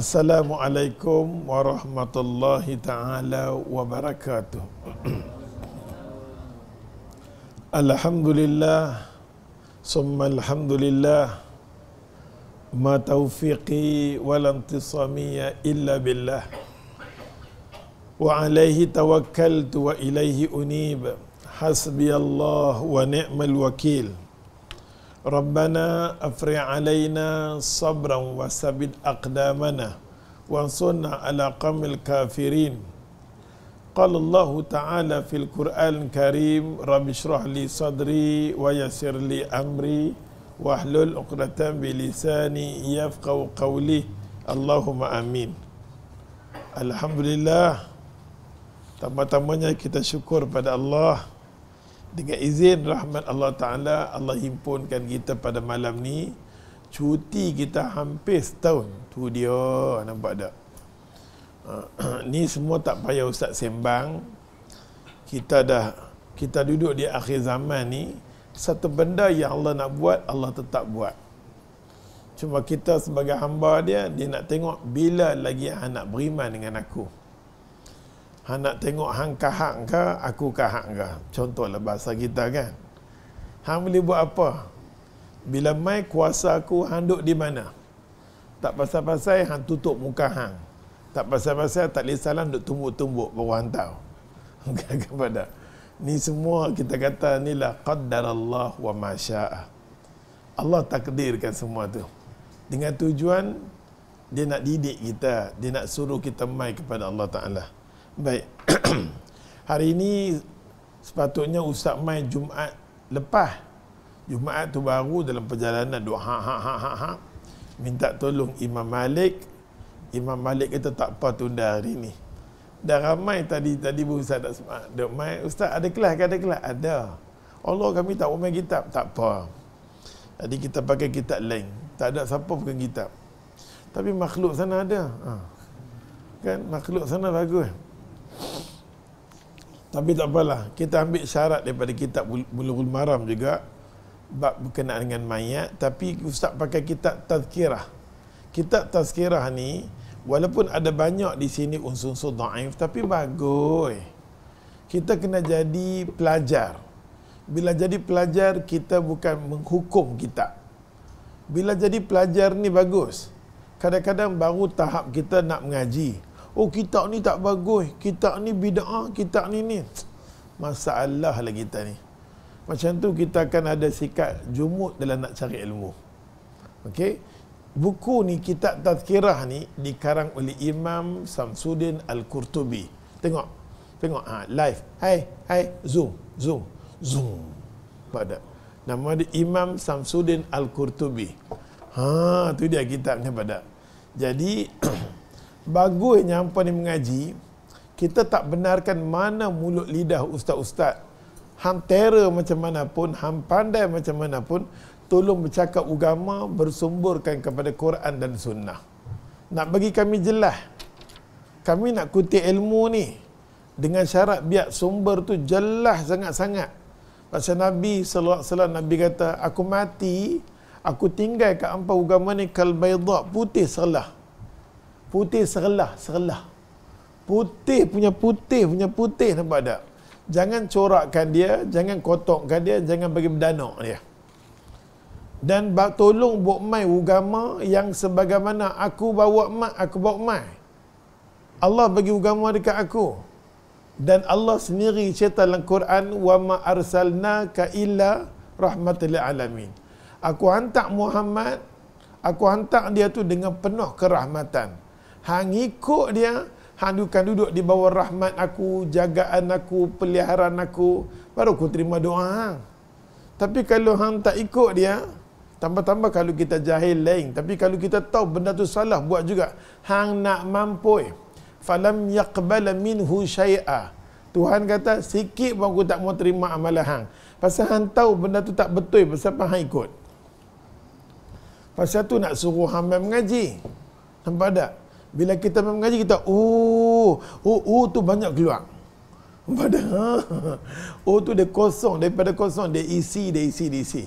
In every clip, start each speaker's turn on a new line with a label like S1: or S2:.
S1: Assalamualaikum warahmatullahi taala wabarakatuh. Alhamdulillah summa alhamdulillah ma taufiqi wal intisamiya illa billah. Wa alaihi tawakkaltu wa ilaihi unib. Hasbi Allah wa ni'mal wakil. ربنا افرغ علينا صبرا وثبت اقدامنا وانصرنا على قوم الكافرين قال الله تعالى في القران الكريم رب اشرح لي صدري ويسر لي امري واحلل عقده بلساني يفقه قولي اللهم امين الحمد لله تمام تمامnya kita syukur pada Allah dengan izin rahmat Allah Ta'ala Allah himpunkan kita pada malam ni cuti kita hampir setahun tu dia nampak tak ah, ni semua tak payah Ustaz sembang kita dah kita duduk di akhir zaman ni satu benda yang Allah nak buat Allah tetap buat cuma kita sebagai hamba dia dia nak tengok bila lagi anak beriman dengan aku Hang nak tengok hang kahak ke, aku kahak ke. Contohlah bahasa kita kan. Hang boleh buat apa? Bila mai kuasa aku, hang duduk di mana? Tak pasal-pasal, hang tutup muka hang. Tak pasal-pasal, tak boleh salam, duduk tumbuk-tumbuk, baru hang tahu. Bukan kepada. Ni semua kita kata, ni lah, Qaddar Allah wa masya'ah. Allah takdirkan semua tu. Dengan tujuan, dia nak didik kita, dia nak suruh kita mai kepada Allah Ta'ala. Baik. Hari ini sepatutnya Ustaz Mai Jumaat lepas. Jumaat tu baru dalam perjalanan doa ha ha ha ha. ha. Minta tolong Imam Malik. Imam Malik kata tak apa tunda hari ni. Dah ramai tadi tadi pun Ustaz tak sempat. Dok Mai, Ustaz ada kelas ke ada kelas? Ada. Allah kami tak umai kitab, tak apa. Jadi kita pakai kitab lain. Tak ada siapa pakai kitab. Tapi makhluk sana ada. Ha. Kan makhluk sana bagus. Tapi tak apalah, kita ambil syarat daripada kitab Bulughul Maram juga bab berkenaan dengan mayat, tapi ustaz pakai kitab Tazkirah. Kitab Tazkirah ni walaupun ada banyak di sini unsur-unsur dhaif tapi bagus. Kita kena jadi pelajar. Bila jadi pelajar kita bukan menghukum kita. Bila jadi pelajar ni bagus. Kadang-kadang baru tahap kita nak mengaji oh kitab ni tak bagus, kitab ni bida'ah, kitab ni ni. Masalah lah kita ni. Macam tu kita akan ada sikap jumut dalam nak cari ilmu. Okey? Buku ni, kitab tazkirah ni dikarang oleh Imam Samsudin Al-Qurtubi. Tengok. Tengok. Ha, live. Hai. Hai. Zoom. Zoom. Zoom. Pada. Nama dia Imam Samsudin Al-Qurtubi. Ha, tu dia kitabnya pada. Jadi, bagusnya hampa ni mengaji kita tak benarkan mana mulut lidah ustaz-ustaz hang terer macam mana pun hang pandai macam mana pun tolong bercakap agama bersumburkan kepada Quran dan sunnah nak bagi kami jelas kami nak kutip ilmu ni dengan syarat biar sumber tu jelas sangat-sangat Pasal Nabi SAW, Nabi kata, aku mati, aku tinggal kat empat agama ni kalbaidah, putih salah. Putih serlah, serlah. Putih punya putih punya putih nampak tak? Jangan corakkan dia, jangan kotokkan dia, jangan bagi berdanok dia. Dan tolong buat mai ugama yang sebagaimana aku bawa mak, aku bawa mai. Allah bagi ugama dekat aku. Dan Allah sendiri cerita dalam Quran, وَمَا أَرْسَلْنَاكَ إِلَّا رَحْمَةِ alamin. Aku hantar Muhammad, aku hantar dia tu dengan penuh kerahmatan hang ikut dia hang akan duduk di bawah rahmat aku jagaan aku peliharaan aku baru aku terima doa hang tapi kalau hang tak ikut dia tambah-tambah kalau kita jahil lain tapi kalau kita tahu benda tu salah buat juga hang nak mampu falam yaqbal minhu syai'a Tuhan kata sikit pun aku tak mau terima amalan hang pasal hang tahu benda tu tak betul pasal apa hang ikut pasal tu nak suruh hang mengaji nampak tak bila kita mengaji kita oh oh oh tu banyak keluar. Pada oh tu dia kosong daripada kosong dia isi dia isi dia isi.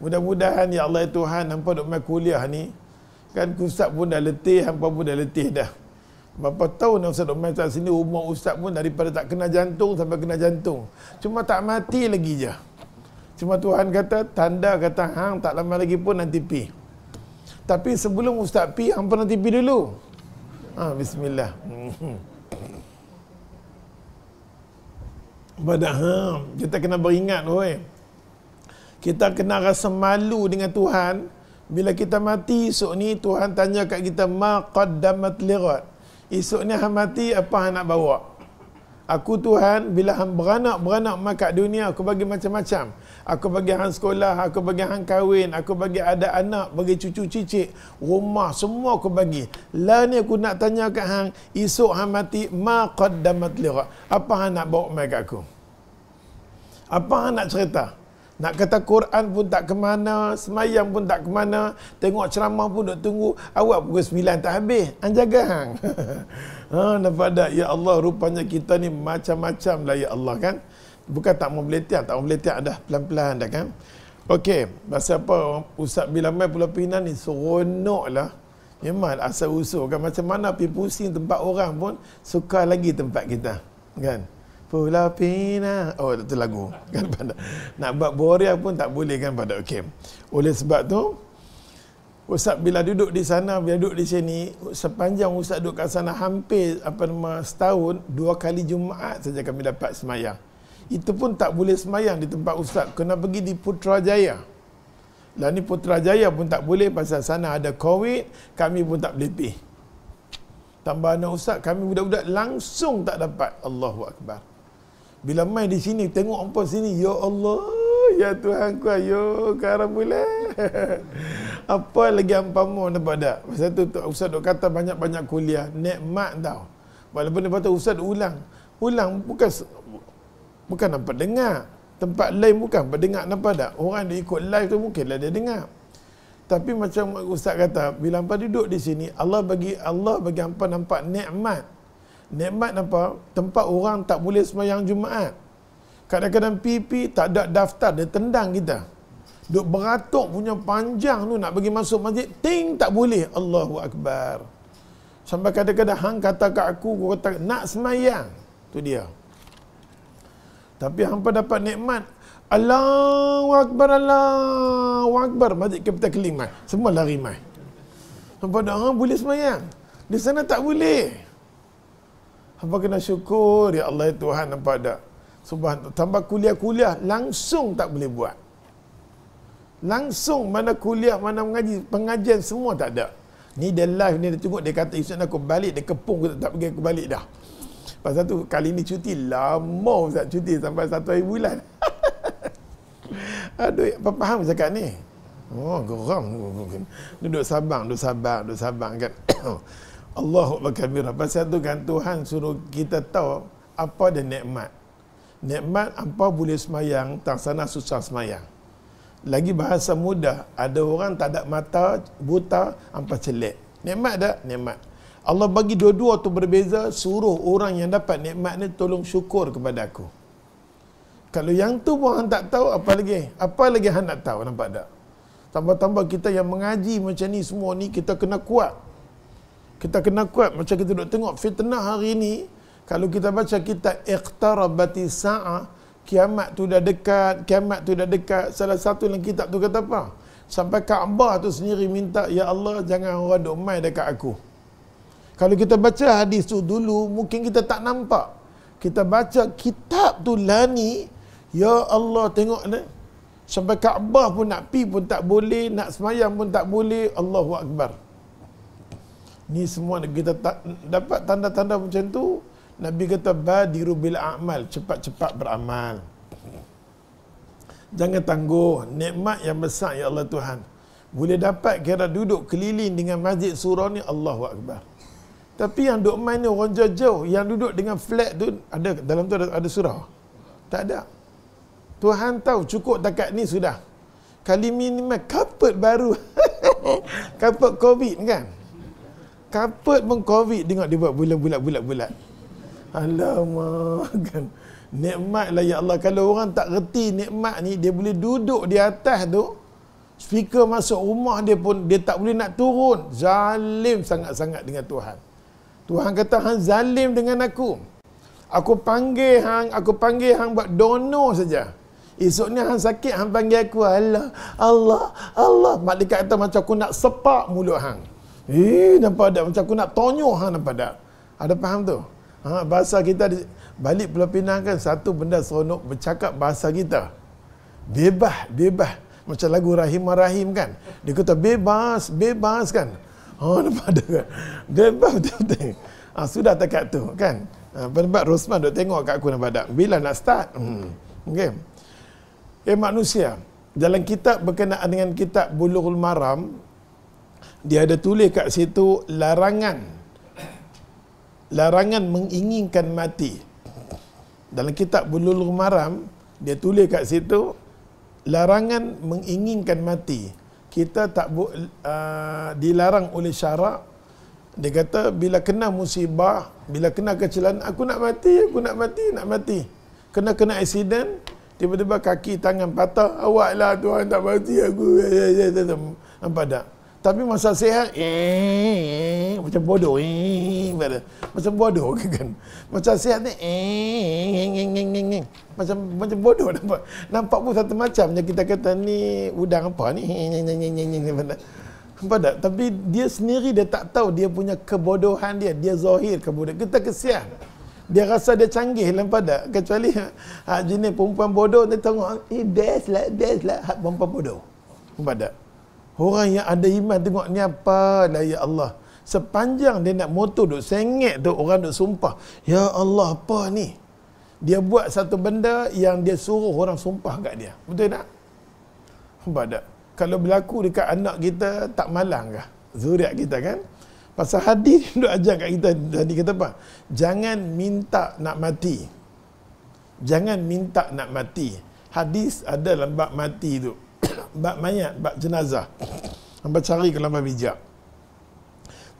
S1: Mudah-mudahan ya Allah Tuhan hangpa duk mai kuliah ni kan kusap pun dah letih hangpa pun dah letih dah. Berapa tahun Ustaz duk mai kat sini umur ustaz pun daripada tak kena jantung sampai kena jantung. Cuma tak mati lagi je. Cuma Tuhan kata tanda kata hang tak lama lagi pun nanti pi. Tapi sebelum ustaz pi hang nanti pi dulu. Ha, bismillah. Padahal hmm. kita kena beringat oi. Kita kena rasa malu dengan Tuhan bila kita mati esok ni Tuhan tanya kat kita ma qaddamat lirat. Esok ni hang apa hang nak bawa? Aku Tuhan bila hang beranak-beranak makat dunia aku bagi macam-macam. Aku bagi hang sekolah, aku bagi hang kahwin, aku bagi ada anak, bagi cucu cicit, rumah semua aku bagi. Lah ni aku nak tanya kat hang, esok hang mati ma qaddamat lira. Apa hang nak bawa mai kat aku? Apa hang nak cerita? Nak kata Quran pun tak ke mana, semayang pun tak ke mana, tengok ceramah pun duk tunggu, awak pukul 9 tak habis. anjaga hang. ha, nampak tak? Ya Allah, rupanya kita ni macam-macam lah ya Allah kan. Bukan tak mau meletak, tak mau meletak dah pelan-pelan dah kan. Okey, pasal apa Ustaz Bilamai Pulau Pinang ni seronok lah. Memang asal usul kan macam mana pergi pusing tempat orang pun suka lagi tempat kita. Kan? Pula pina Oh itu lagu kan pada, Nak buat boria pun tak boleh kan pada okay. Oleh sebab tu Ustaz bila duduk di sana Bila duduk di sini Sepanjang Ustaz duduk kat sana Hampir apa nama setahun Dua kali Jumaat saja kami dapat semayang Itu pun tak boleh semayang di tempat Ustaz Kena pergi di Putrajaya Dan ni Putrajaya pun tak boleh Pasal sana ada Covid Kami pun tak boleh pergi Tambahan Ustaz, kami budak-budak langsung tak dapat. Allahu Akbar. Bila mai di sini tengok hangpa sini, ya Allah. Ya Tuhan ku ayo ya, karam pula. Apa lagi hangpa mau nampak dak? Pasal tu tok ustaz dok kata banyak-banyak kuliah, nikmat tau. Walaupun dia kata ustaz ulang. Ulang bukan bukan nampak dengar. Tempat lain bukan berdengar nampak dak? Orang dia ikut live tu mungkinlah dia dengar. Tapi macam ustaz kata, bila hangpa duduk di sini, Allah bagi Allah bagi hangpa nampak nikmat. Nekmat apa tempat orang tak boleh semayang Jumaat kadang-kadang PP tak ada daftar dia tendang kita duk beratuk punya panjang tu nak bagi masuk masjid ting tak boleh Allahu Akbar sampai kadang-kadang hang kata ke aku aku kata nak semayang tu dia tapi hampa dapat nikmat Allahu Akbar Allahu Akbar masjid kita kelima semua lari mai hampa dah boleh semayang di sana tak boleh Hamba kena syukur ya Allah Tuhan nampak tak? Subhan tambah kuliah-kuliah langsung tak boleh buat. Langsung mana kuliah, mana mengaji, pengajian semua tak ada. Ni dia live ni dia cukup dia kata Ustaz aku balik dia kepung aku tak pergi aku balik dah. Pasal tu kali ni cuti lama Ustaz cuti sampai satu hari bulan. Aduh, apa faham cakap ni? Oh, geram. Duduk sabang, duduk sabang, duduk sabang kan. Oh. Allahu Akbar Mira. Pasal tu kan Tuhan suruh kita tahu apa dia nikmat. Nikmat apa boleh semayang, tak sana susah semayang. Lagi bahasa mudah, ada orang tak ada mata, buta, apa celik. Nikmat tak? Nikmat. Allah bagi dua-dua tu berbeza, suruh orang yang dapat nikmat ni tolong syukur kepada aku. Kalau yang tu pun orang tak tahu, apa lagi? Apa lagi orang nak tahu, nampak tak? Tambah-tambah kita yang mengaji macam ni semua ni, kita kena kuat kita kena kuat macam kita duk tengok fitnah hari ini kalau kita baca kita iqtarabati sa'a kiamat tu dah dekat kiamat tu dah dekat salah satu dalam kitab tu kata apa sampai Kaabah tu sendiri minta ya Allah jangan orang duk mai dekat aku kalau kita baca hadis tu dulu mungkin kita tak nampak kita baca kitab tu lani ya Allah tengok ni sampai Kaabah pun nak pi pun tak boleh nak semayam pun tak boleh Allahu akbar ni semua kita tak dapat tanda-tanda macam tu Nabi kata badiru bil amal cepat-cepat beramal jangan tangguh nikmat yang besar ya Allah Tuhan boleh dapat kira duduk keliling dengan masjid surau ni Allahu akbar tapi yang duk main ni orang jauh-jauh yang duduk dengan flat tu ada dalam tu ada, ada surau tak ada Tuhan tahu cukup dekat ni sudah kali minimal kapet baru kapet covid kan kaput pun covid tengok dia buat bulat-bulat-bulat-bulat. Alamak kan. Nikmat lah ya Allah. Kalau orang tak reti nikmat ni, dia boleh duduk di atas tu. Speaker masuk rumah dia pun, dia tak boleh nak turun. Zalim sangat-sangat dengan Tuhan. Tuhan kata, Hang zalim dengan aku. Aku panggil Hang, aku panggil Hang buat dono saja. Esok ni Hang sakit, Hang panggil aku. Allah, Allah, Allah. Malaikat kata macam aku nak sepak mulut Hang. Eh, nampak tak? Macam aku nak tonyok, ha, nampak tak? Ada faham tu? Ha, bahasa kita di, balik Pulau Pinang kan satu benda seronok bercakap bahasa kita. Bebas, bebas. Macam lagu rahim Rahim kan? Dia kata bebas, bebas kan? Ha, nampak tak? Kan? Bebas tu, betul Ha, sudah takat tu kan? Ha, Pernah Rosman duk tengok kat aku nampak tak? Bila nak start? Hmm. Okay. Eh manusia, dalam kitab berkenaan dengan kitab Bulughul Maram, dia ada tulis kat situ larangan larangan menginginkan mati dalam kitab bulul maram dia tulis kat situ larangan menginginkan mati kita tak uh, dilarang oleh syarak dia kata bila kena musibah bila kena kecelakaan aku nak mati aku nak mati nak mati kena kena accident tiba-tiba kaki tangan patah awaklah tuan tak mati aku ya, ya, ya, ya, nampak tak tapi masa sihat eh macam bodoh eh macam bodoh ke kan. Masa sihat ni eh macam macam bodoh nampak. Nampak pun satu macam yang kita kata ni udang apa ni. Padahal, tapi dia sendiri dia tak tahu dia punya kebodohan dia. Dia zahir kebodohan. Kita kesian. Dia rasa dia canggih lah pada. Kecuali ha, jenis perempuan bodoh ni tengok. Eh, that's like, that's like. Ha, perempuan bodoh. Padahal. Orang yang ada iman tengok ni apa lah ya Allah. Sepanjang dia nak motor duk sengit tu orang duk sumpah. Ya Allah apa ni? Dia buat satu benda yang dia suruh orang sumpah kat dia. Betul tak? Nampak tak? Kalau berlaku dekat anak kita tak malang kah? Zuriat kita kan? Pasal hadis duk ajar kat kita tadi kata apa? Jangan minta nak mati. Jangan minta nak mati. Hadis ada lembab mati tu. bab mayat, bab jenazah. Hamba cari kalau hamba bijak.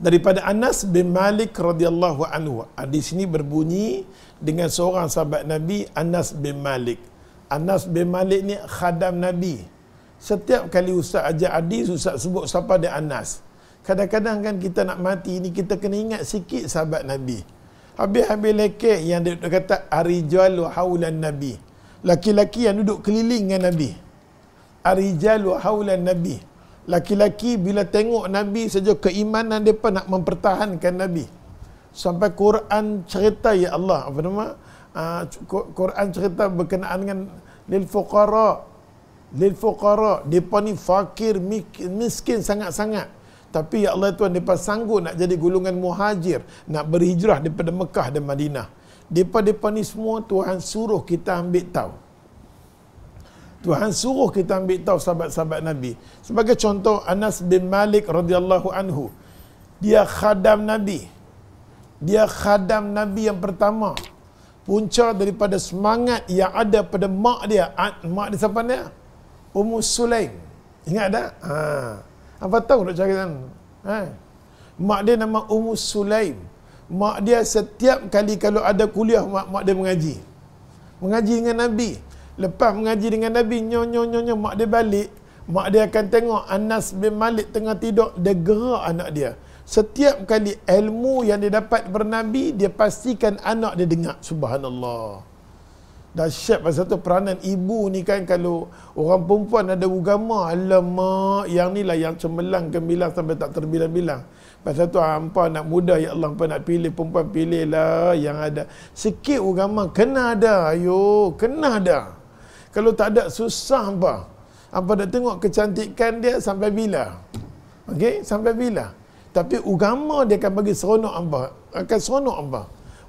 S1: Daripada Anas bin Malik radhiyallahu anhu. Ah, di sini berbunyi dengan seorang sahabat Nabi Anas bin Malik. Anas bin Malik ni khadam Nabi. Setiap kali Ustaz ajar hadis, Ustaz sebut siapa dia Anas. Kadang-kadang kan kita nak mati ni, kita kena ingat sikit sahabat Nabi. Habis-habis leke yang dia kata, Arijal wa haulan Nabi. Laki-laki yang duduk keliling dengan Nabi arijalu haula nabi laki-laki bila tengok nabi saja keimanan depa nak mempertahankan nabi sampai Quran cerita ya Allah apa nama ah, Quran cerita berkenaan dengan lil fuqara lil fuqara depa ni fakir miskin sangat-sangat tapi ya Allah Tuhan depa sanggup nak jadi golongan muhajir nak berhijrah daripada Mekah dan Madinah depa-depa ni semua Tuhan suruh kita ambil tahu Tuhan suruh kita ambil tahu sahabat-sahabat Nabi. Sebagai contoh Anas bin Malik radhiyallahu anhu. Dia khadam Nabi. Dia khadam Nabi yang pertama. Punca daripada semangat yang ada pada mak dia. Ah, mak dia siapa dia? Ummu Sulaim. Ingat tak? Ha. Apa tahu nak cakap kan? Ha. Mak dia nama Ummu Sulaim. Mak dia setiap kali kalau ada kuliah mak mak dia mengaji. Mengaji dengan Nabi. Lepas mengaji dengan Nabi, nyo nyo nyo nyo mak dia balik, mak dia akan tengok Anas bin Malik tengah tidur, dia gerak anak dia. Setiap kali ilmu yang dia dapat bernabi, dia pastikan anak dia dengar. Subhanallah. dah Dahsyat pasal tu peranan ibu ni kan kalau orang perempuan ada ugama, alamak yang ni lah yang cemelang gemilang sampai tak terbilang-bilang. Pasal tu hampa nak muda ya Allah pun nak pilih perempuan pilih lah yang ada. Sikit ugama kena ada. Ayo, kena ada. Kalau tak ada susah apa? Apa dah tengok kecantikan dia sampai bila? Okey, sampai bila? Tapi agama dia akan bagi seronok apa? Akan seronok apa?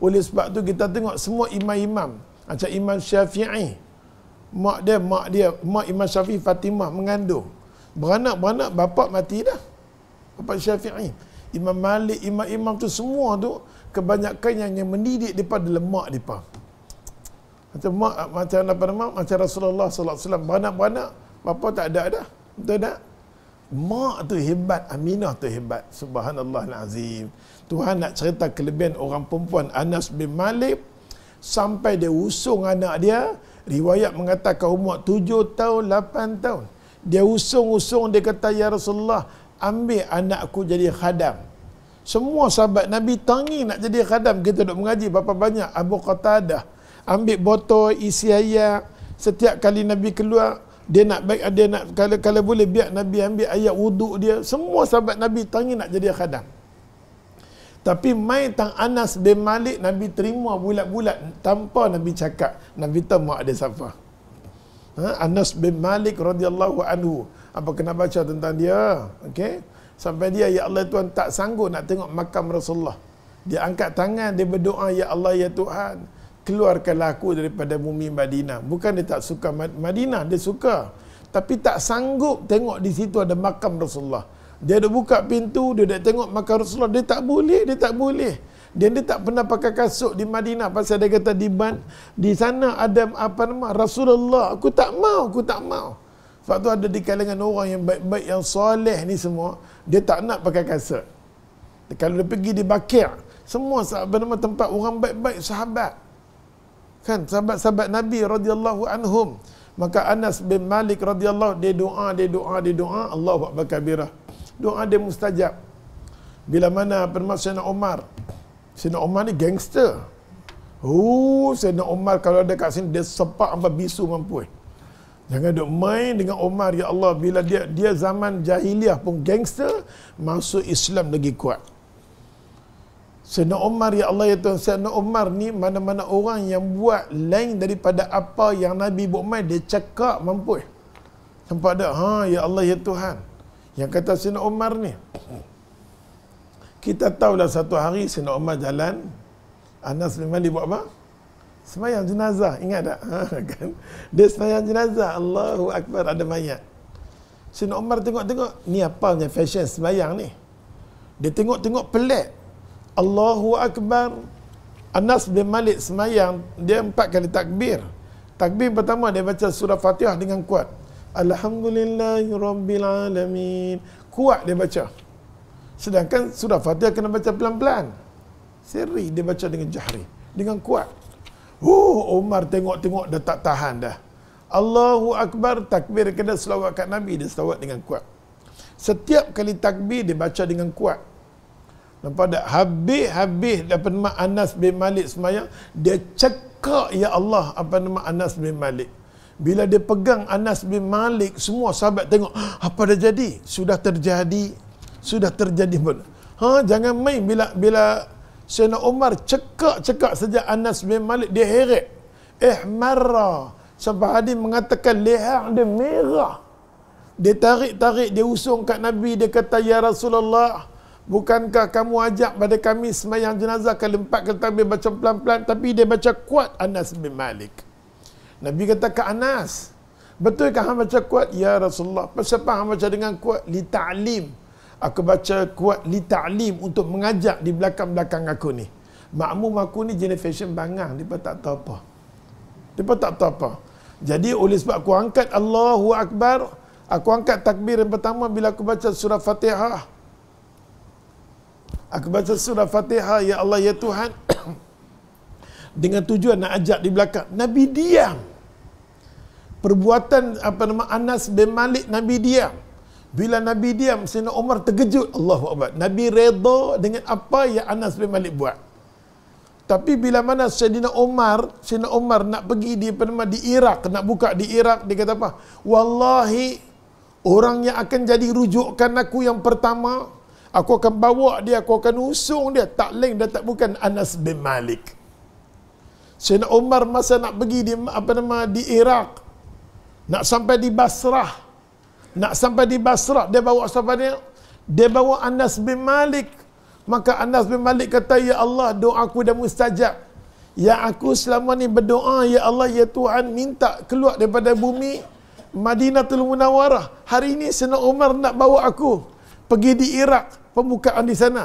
S1: Oleh sebab tu kita tengok semua imam-imam. Macam Imam Syafi'i. Mak dia, mak dia, mak Imam Syafi'i Fatimah mengandung. Beranak-beranak, bapa mati dah. bapa Syafi'i. Imam Malik, imam-imam tu semua tu kebanyakan yang mendidik mereka adalah mak mereka macam mak macam apa nama macam Rasulullah sallallahu alaihi wasallam banyak-banyak bapa tak ada dah betul tak mak tu hebat Aminah tu hebat subhanallah azim Tuhan nak cerita kelebihan orang perempuan Anas bin Malik sampai dia usung anak dia riwayat mengatakan umur 7 tahun 8 tahun dia usung-usung dia kata ya Rasulullah ambil anakku jadi khadam semua sahabat Nabi tangi nak jadi khadam kita duduk mengaji bapa banyak Abu Qatadah ambil botol isi ayat setiap kali Nabi keluar dia nak baik dia nak kalau kalau boleh biar Nabi ambil ayat wuduk dia semua sahabat Nabi tangi nak jadi khadam tapi mai tang Anas bin Malik Nabi terima bulat-bulat tanpa Nabi cakap Nabi tahu mak dia siapa ha? Anas bin Malik radhiyallahu anhu apa kena baca tentang dia okey sampai dia ya Allah Tuhan tak sanggup nak tengok makam Rasulullah dia angkat tangan dia berdoa ya Allah ya Tuhan keluarkanlah aku daripada bumi Madinah. Bukan dia tak suka Madinah, dia suka. Tapi tak sanggup tengok di situ ada makam Rasulullah. Dia ada buka pintu, dia nak tengok makam Rasulullah. Dia tak boleh, dia tak boleh. Dia, dia tak pernah pakai kasut di Madinah pasal dia kata di ban, di sana ada apa nama Rasulullah. Aku tak mau, aku tak mau. Sebab tu ada di kalangan orang yang baik-baik yang soleh ni semua, dia tak nak pakai kasut. Kalau dia pergi di Bakir, semua sahabat tempat orang baik-baik sahabat kan sahabat-sahabat Nabi radhiyallahu anhum maka Anas bin Malik radhiyallahu dia doa dia doa dia doa Allahu akbar kabirah doa dia mustajab bila mana permasalahan Sayyidina Umar Sayyidina Umar ni gangster Oh, Sayyidina Umar kalau ada kat sini, dia sepak sampai bisu mampu. Eh. Jangan duk main dengan Omar ya Allah. Bila dia dia zaman jahiliah pun gangster, masuk Islam lagi kuat. Sayyidina Umar ya Allah ya Tuhan Sayyidina Umar ni mana-mana orang yang buat lain daripada apa yang Nabi buat main dia cakap mampu nampak tak ha ya Allah ya Tuhan yang kata Sayyidina Umar ni kita tahulah satu hari Sayyidina Umar jalan Anas bin Malik buat apa semayang jenazah ingat tak ha, kan? dia semayang jenazah Allahu Akbar ada mayat Sayyidina Umar tengok-tengok ni apa punya fashion semayang ni dia tengok-tengok pelik Allahu Akbar Anas bin Malik semayang Dia empat kali takbir Takbir pertama dia baca surah Fatihah dengan kuat Alhamdulillahirrabbilalamin Kuat dia baca Sedangkan surah Fatihah kena baca pelan-pelan Seri dia baca dengan jahri Dengan kuat Oh Omar tengok-tengok dah tak tahan dah Allahu Akbar takbir kena selawat kat Nabi Dia selawat dengan kuat Setiap kali takbir dia baca dengan kuat Nampak tak? Habis-habis dapat nama Anas bin Malik semayang, dia cekak Ya Allah apa nama Anas bin Malik. Bila dia pegang Anas bin Malik, semua sahabat tengok, apa dah jadi? Sudah terjadi. Sudah terjadi pun. Ha, jangan main bila bila Sayyidina Umar cekak-cekak sejak Anas bin Malik, dia heret. Eh marah Sebab hadis mengatakan leher dia merah. Dia tarik-tarik, dia usung kat Nabi, dia kata, Ya Rasulullah, Bukankah kamu ajak pada kami semayang jenazah ke lempat ke tabir baca pelan-pelan tapi dia baca kuat Anas bin Malik. Nabi kata ke Anas, betul ke hang baca kuat? Ya Rasulullah, persapa hang baca dengan kuat? Li ta'lim. Aku baca kuat li ta'lim untuk mengajak di belakang-belakang aku ni. Makmum aku ni jenis fashion bangang, dia tak tahu apa. Dia tak tahu apa. Jadi oleh sebab aku angkat Allahu Akbar, aku angkat takbir yang pertama bila aku baca surah Fatihah, Aku baca surah Fatihah Ya Allah Ya Tuhan Dengan tujuan nak ajak di belakang Nabi diam Perbuatan apa nama Anas bin Malik Nabi diam Bila Nabi diam Sina Umar terkejut Allah Akbar Nabi redha dengan apa yang Anas bin Malik buat tapi bila mana Sayyidina Umar, Sayyidina Umar nak pergi di apa di Iraq, nak buka di Iraq, dia kata apa? Wallahi orang yang akan jadi rujukan aku yang pertama, Aku akan bawa dia, aku akan usung dia. Tak lain dan tak bukan Anas bin Malik. Sayyidina Umar masa nak pergi di apa nama di Iraq. Nak sampai di Basrah. Nak sampai di Basrah, dia bawa siapa dia? Dia bawa Anas bin Malik. Maka Anas bin Malik kata, Ya Allah, doa aku dah mustajab. Ya aku selama ni berdoa, Ya Allah, Ya Tuhan, minta keluar daripada bumi Madinatul Munawarah. Hari ini Sayyidina Umar nak bawa aku pergi di Iraq pembukaan di sana.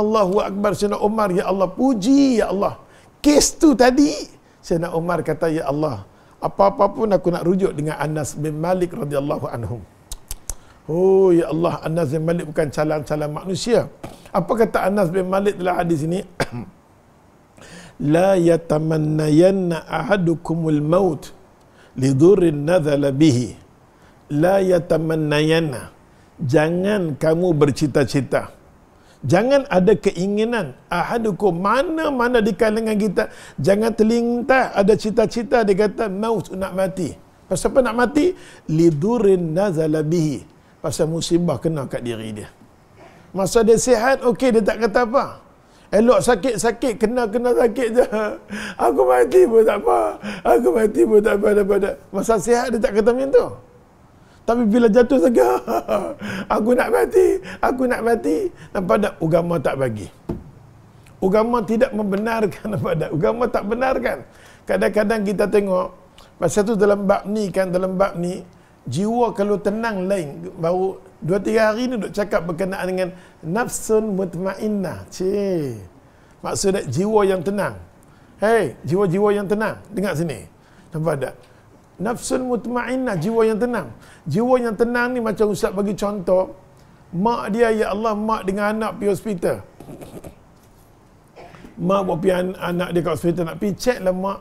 S1: Allahu Akbar Sayyidina Umar ya Allah puji ya Allah. Kes tu tadi Sayyidina Umar kata ya Allah apa-apa pun aku nak rujuk dengan Anas bin Malik radhiyallahu anhu. Oh ya Allah Anas bin Malik bukan calang-calang manusia. Apa kata Anas bin Malik dalam hadis ini? لا yatamannayanna ahadukumul maut lidurrin nadhala bihi. لا yatamannayanna jangan kamu bercita-cita. Jangan ada keinginan ahadukum mana-mana di kalangan kita jangan terlintas ada cita-cita dia kata maut nak mati. Pasal apa nak mati? Lidurin nazala bihi. Pasal musibah kena kat diri dia. Masa dia sihat, okey dia tak kata apa. Elok sakit-sakit, kena-kena sakit je. Aku mati pun tak apa. Aku mati pun tak apa. Masa sihat dia tak kata macam tu. Tapi bila jatuh saja, aku nak mati, aku nak mati. Nampak tak? Ugama tak bagi. Ugama tidak membenarkan nampak tak? Ugama tak benarkan. Kadang-kadang kita tengok, pasal tu dalam bab ni kan, dalam bab ni, jiwa kalau tenang lain, baru dua tiga hari ni duk cakap berkenaan dengan nafsun mutmainnah. Cik. Maksudnya jiwa yang tenang. Hei, jiwa-jiwa yang tenang. Dengar sini. Nampak tak? Nafsun mutmainnah jiwa yang tenang. Jiwa yang tenang ni macam ustaz bagi contoh mak dia ya Allah mak dengan anak pergi hospital. Mak buat pian anak dia kat hospital nak pergi check lah mak.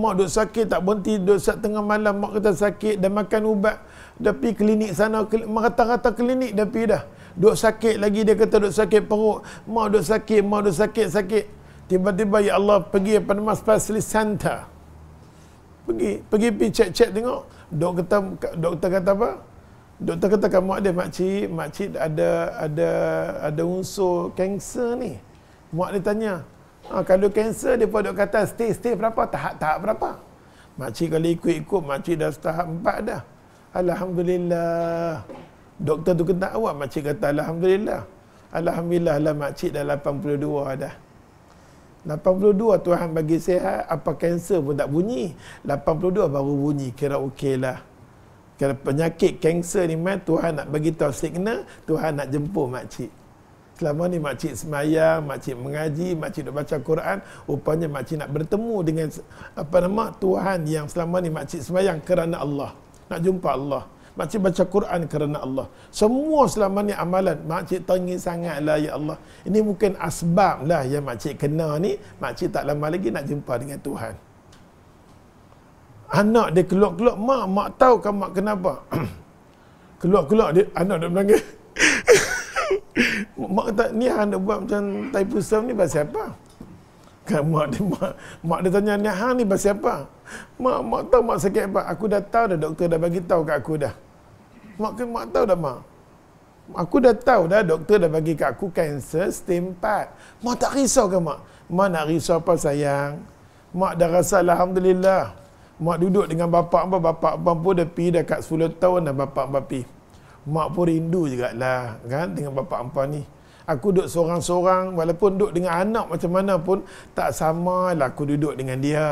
S1: Mak duduk sakit tak berhenti duduk sat tengah malam mak kata sakit dan makan ubat dah pergi klinik sana mak kata-kata klinik dah pergi dah. Duduk sakit lagi dia kata duduk sakit perut. Mak duduk sakit, mak duduk sakit sakit. Tiba-tiba ya Allah pergi apa nama specialist center pergi pergi pi cek cek tengok dok doktor doktor kata apa doktor kata kamu ada mak cik mak cik ada ada ada unsur kanser ni mak dia tanya ha, kalau kanser dia pun kata stage stage berapa tahap tahap berapa mak cik kalau ikut ikut mak cik dah tahap 4 dah alhamdulillah doktor tu kena awak mak cik kata alhamdulillah alhamdulillah lah mak cik dah 82 dah 82 Tuhan bagi sihat apa kanser pun tak bunyi 82 baru bunyi kira okey lah kira penyakit kanser ni mai Tuhan nak bagi tahu signal Tuhan nak jemput mak selama ni mak cik semayang mak mengaji mak cik baca Quran rupanya mak nak bertemu dengan apa nama Tuhan yang selama ni mak cik semayang kerana Allah nak jumpa Allah Makcik baca Quran kerana Allah. Semua selama ni amalan. Makcik tangi lah ya Allah. Ini mungkin asbab lah yang makcik kena ni. Makcik tak lama lagi nak jumpa dengan Tuhan. Anak dia keluar-keluar. Mak, mak tahu kan mak kenapa? keluar-keluar dia, anak dia menangis. mak kata, ni Han dah buat macam tai pusam ni pasal apa? Kan mak dia, mak, mak dia tanya, ni Han ni pasal apa? Mak, mak tahu mak sakit apa? Aku dah tahu dah, doktor dah bagi tahu kat aku dah. Mak kan mak tahu dah mak. Aku dah tahu dah doktor dah bagi kat aku kanser setempat. Mak tak risau ke mak? Mak nak risau apa sayang? Mak dah rasa Alhamdulillah. Mak duduk dengan bapak abang. Bapak abang pun dah pergi dekat 10 tahun dah bapak abang pergi. Mak pun rindu juga lah kan dengan bapak abang ni. Aku duduk seorang-seorang walaupun duduk dengan anak macam mana pun tak sama lah aku duduk dengan dia.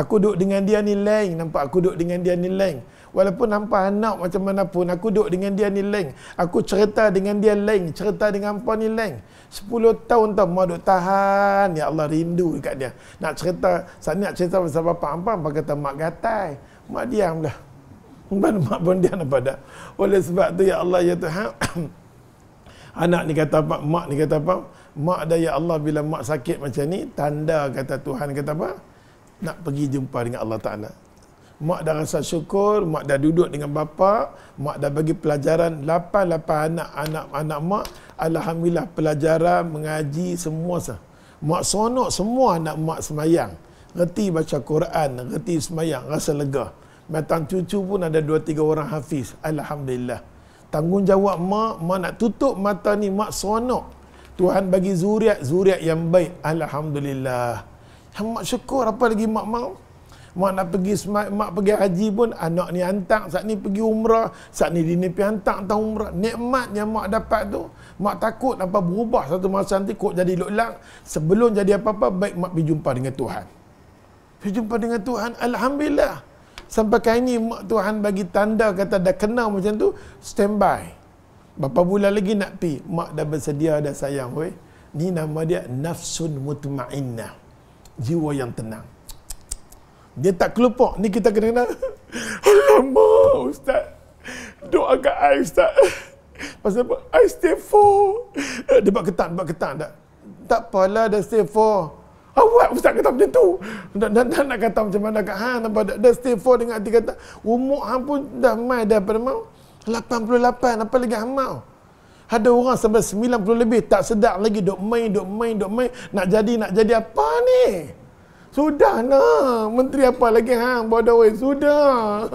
S1: Aku duduk dengan dia ni lain. Nampak aku duduk dengan dia ni lain. Walaupun nampak anak macam mana pun Aku duduk dengan dia ni leng Aku cerita dengan dia leng Cerita dengan apa ni leng 10 tahun tau Mak duduk tahan Ya Allah rindu dekat dia Nak cerita Saat nak cerita pasal bapa Apa Apa kata mak gatai Mak diam lah Bukan mak pun diam apa dah Oleh sebab tu Ya Allah ya Tuhan Anak ni kata apa Mak ni kata apa Mak dah ya Allah bila mak sakit macam ni Tanda kata Tuhan kata apa Nak pergi jumpa dengan Allah Ta'ala mak dah rasa syukur, mak dah duduk dengan bapa, mak dah bagi pelajaran 8-8 anak-anak anak mak. Alhamdulillah pelajaran, mengaji semua sah. Mak sonok semua anak mak semayang. Reti baca Quran, reti semayang, rasa lega. Matang cucu pun ada 2-3 orang hafiz. Alhamdulillah. Tanggungjawab mak, mak nak tutup mata ni, mak sonok. Tuhan bagi zuriat, zuriat yang baik. Alhamdulillah. Mak syukur apa lagi mak mau? Mak nak pergi semak, mak pergi haji pun anak ah, ni hantar, saat ni pergi umrah, saat ni dia pergi hantar tahun umrah. Nikmat yang mak dapat tu, mak takut apa berubah satu masa nanti kok jadi lolak, sebelum jadi apa-apa baik mak pergi jumpa dengan Tuhan. Pergi jumpa dengan Tuhan, alhamdulillah. Sampai kali ni mak Tuhan bagi tanda kata dah kenal macam tu, standby. Berapa bulan lagi nak pi, mak dah bersedia dah sayang weh. Ni nama dia nafsun mutmainnah. Jiwa yang tenang. Dia tak kelupak. Ni kita kena kenal. Alamak, Ustaz. Doa kat I, Ustaz. Pasal apa? I stay four. Eh, dia buat ketat, buat ketat. Tak, tak apalah, dah stay four. Awak Ustaz kata macam tu. Nak, nak, nak, nak kata macam mana kat Han. dah, stay four dengan hati kata. Umur Han pun dah mai dah pada mau. 88, apa lagi Hamau? Ada orang sampai 90 lebih tak sedar lagi duk main, duk main, duk main. Nak jadi, nak jadi apa ni? Sudah Sudahlah Menteri apa lagi ha? Bodoh weh Sudah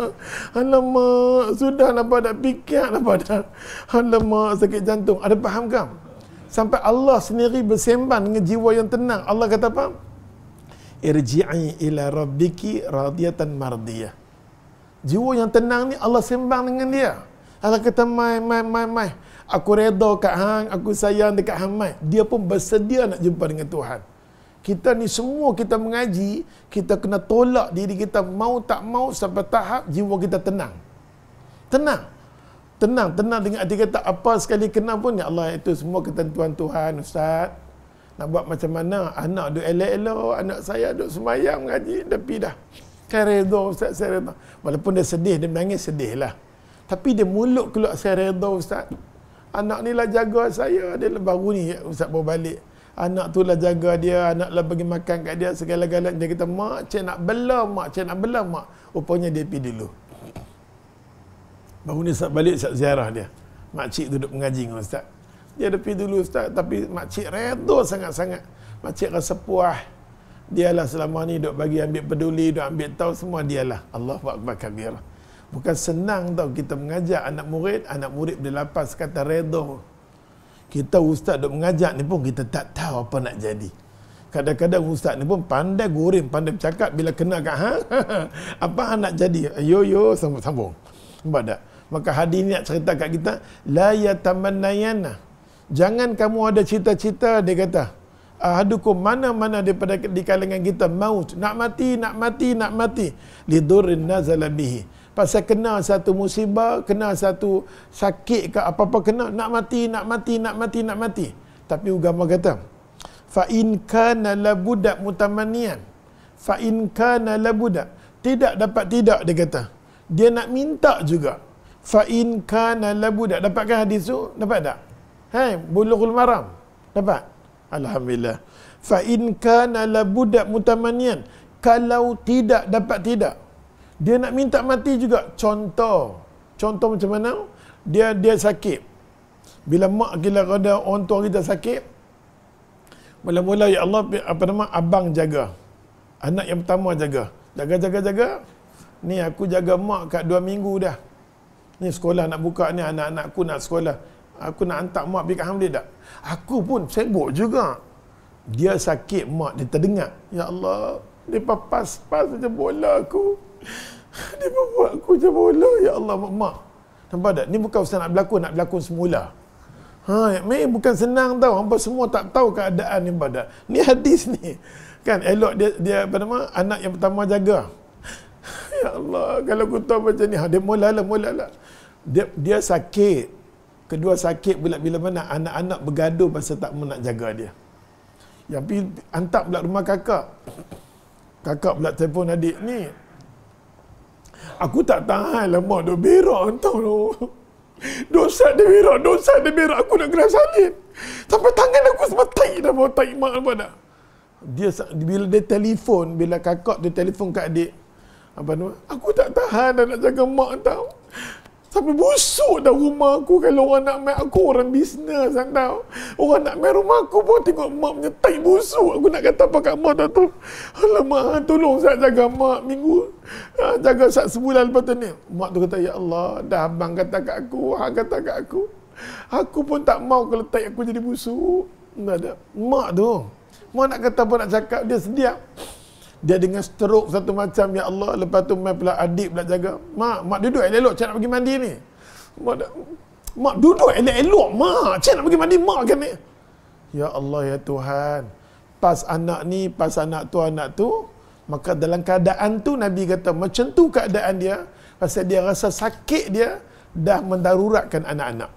S1: Alamak Sudahlah pada pikir, lah pada Alamak Sakit jantung Ada faham kan? Sampai Allah sendiri bersemban dengan jiwa yang tenang Allah kata apa? Irji'i ila rabbiki radiyatan mardiyah Jiwa yang tenang ni Allah sembang dengan dia Allah kata mai mai mai mai Aku reda kat hang Aku sayang dekat hang mai Dia pun bersedia nak jumpa dengan Tuhan kita ni semua kita mengaji kita kena tolak diri kita mau tak mau sampai tahap jiwa kita tenang tenang tenang tenang dengan hati kata apa sekali kena pun ya Allah itu semua ketentuan Tuhan ustaz nak buat macam mana anak duk elok-elok anak saya duk semayam mengaji tapi dah kan redha ustaz saya walaupun dia sedih dia menangis sedih lah tapi dia mulut keluar saya ustaz anak ni lah jaga saya dia baru ni ustaz berbalik balik anak tu lah jaga dia, anak lah bagi makan kat dia, segala-galanya. Dia kata, mak, cik nak bela, mak, cik nak bela, mak. Rupanya dia pergi dulu. Baru ni saat balik, saat ziarah dia. Mak cik duduk mengaji dengan ustaz. Dia ada pergi dulu ustaz, tapi mak cik redo sangat-sangat. Mak cik rasa puas. lah selama ni duduk bagi ambil peduli, duduk ambil tahu semua dia lah. Allah Akbar kabirah. Bukan senang tau kita mengajar anak murid, anak murid dia lapas kata redoh kita ustaz dok mengajak ni pun kita tak tahu apa nak jadi. Kadang-kadang ustaz ni pun pandai goreng, pandai bercakap bila kena kat ha, ha, ha? apa nak jadi? Yo yo sambung. sambung. Nampak tak? Maka hadis ni nak cerita kat kita la yatamannayana. Jangan kamu ada cita-cita dia kata. Ahadukum mana-mana daripada di kalangan kita maut, nak mati, nak mati, nak mati. Lidurin nazala bihi pasal kena satu musibah, kena satu sakit ke apa-apa kena nak mati, nak mati, nak mati, nak mati. Tapi agama kata fa in kana labuda mutamannian. Fa in kana labuda. Tidak dapat tidak dia kata. Dia nak minta juga. Fa in kana labuda. Dapatkan hadis tu? Dapat tak? Hai, bulughul maram. Dapat. Alhamdulillah. Fa in kana labuda mutamannian. Kalau tidak dapat tidak dia nak minta mati juga contoh contoh macam mana dia dia sakit bila mak kita ada orang tua kita sakit mula-mula ya Allah apa nama abang jaga anak yang pertama jaga jaga jaga jaga ni aku jaga mak kat dua minggu dah ni sekolah nak buka ni anak-anak aku nak sekolah aku nak hantar mak pergi kat hamdi tak aku pun sibuk juga dia sakit mak dia terdengar ya Allah dia pas-pas macam bola aku Dia membuat aku macam bola Ya Allah mak Nampak tak? Ni bukan ustaz nak berlakon Nak berlakon semula Ha, ni bukan senang tau. Hampa semua tak tahu keadaan ni pada. Ni hadis ni. Kan elok dia dia apa nama anak yang pertama jaga. ya Allah, kalau aku tahu macam ni, ha, dia mula lah, mula lah. Dia, dia sakit. Kedua sakit pula bila mana anak-anak bergaduh masa tak nak jaga dia. Yang pergi hantar pula rumah kakak. Kakak pula telefon adik ni, Aku tak tahan lah mak Dia berak entah tu Dosa dia berak Dosa dia berak Aku nak kena salin Sampai tangan aku semua Tai dah bawa Tai mak apa dah dia bila dia telefon bila kakak dia telefon kat adik apa nama aku tak tahan dah nak jaga mak tau tapi busuk dah rumah aku kalau orang nak main aku orang bisnes kan tau. Orang nak main rumah aku pun tengok mak punya tai busuk. Aku nak kata apa kat mak tak tahu. Alamak, tolong saya jaga mak minggu. Ha, jaga saya sebulan lepas tu ni. Mak tu kata, Ya Allah, dah abang kata kat aku. Ha, kata kat aku. Aku pun tak mau kalau tai aku jadi busuk. Tak ada. Mak tu, mak nak kata apa nak cakap, dia sediap. Dia dengan stroke satu macam Ya Allah Lepas tu main pula adik pula jaga Mak, mak duduk elok-elok Cik nak pergi mandi ni Mak, mak duduk elok-elok Mak, cik nak pergi mandi Mak kan ni Ya Allah ya Tuhan Pas anak ni Pas anak tu Anak tu Maka dalam keadaan tu Nabi kata Macam tu keadaan dia Pasal dia rasa sakit dia Dah mendaruratkan anak-anak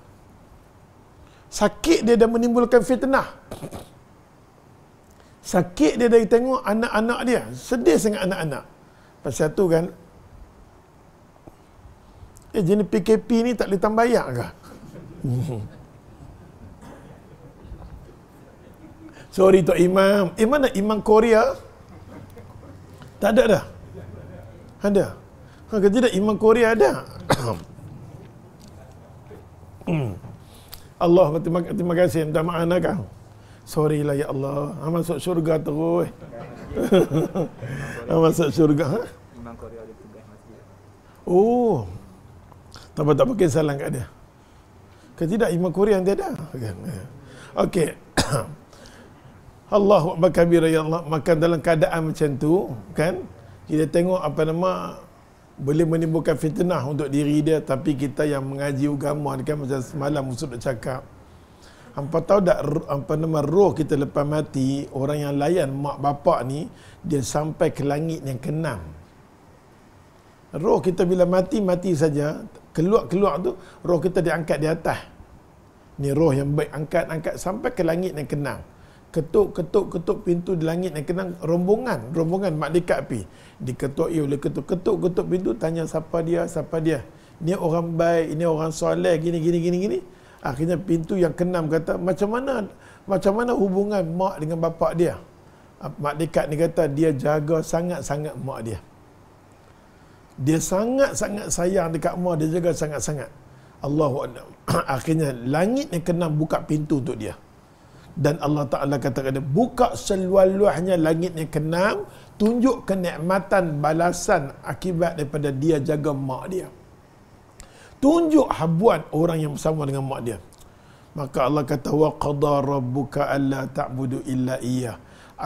S1: Sakit dia dah menimbulkan fitnah sakit dia dari tengok anak-anak dia sedih sangat anak-anak pasal tu kan eh jenis PKP ni tak boleh tambah ayak ke sorry tu Imam eh mana Imam Korea tak ada dah ada ha, kerja dah Imam Korea ada hmm. Allah terima, terima kasih minta maaf anak lah, kau Sorry lah ya Allah. Ha masuk syurga terus. ha masuk syurga. Ha? Oh. Tak apa, tak apa. Kisah lah kat dia. Ke tidak Imam Korea yang tiada? Okey. Allahu Akbar kabir ya Allah. Maka dalam keadaan macam tu, kan? Kita tengok apa nama boleh menimbulkan fitnah untuk diri dia tapi kita yang mengaji agama kan macam semalam musuh nak cakap Hampa tahu tak apa nama roh kita lepas mati, orang yang layan mak bapak ni, dia sampai ke langit yang keenam. Roh kita bila mati, mati saja. Keluar-keluar tu, roh kita diangkat di atas. Ni roh yang baik, angkat-angkat sampai ke langit yang keenam. Ketuk-ketuk-ketuk pintu di langit yang keenam, rombongan, rombongan malaikat pi. Diketuk ia oleh ketuk. Ketuk-ketuk pintu, tanya siapa dia, siapa dia. Ni orang baik, ini orang soleh, gini-gini-gini-gini. Akhirnya pintu yang keenam kata macam mana macam mana hubungan mak dengan bapa dia? Ah, mak dekat ni kata dia jaga sangat-sangat mak dia. Dia sangat-sangat sayang dekat mak, dia jaga sangat-sangat. Allahu Akhirnya langit yang keenam buka pintu untuk dia. Dan Allah Ta'ala kata kepada buka seluar-luahnya langit yang keenam tunjuk kenikmatan balasan akibat daripada dia jaga mak dia tunjuk habuan orang yang bersama dengan mak dia maka Allah kata wa qada rabbuka alla ta'budu illa iyyah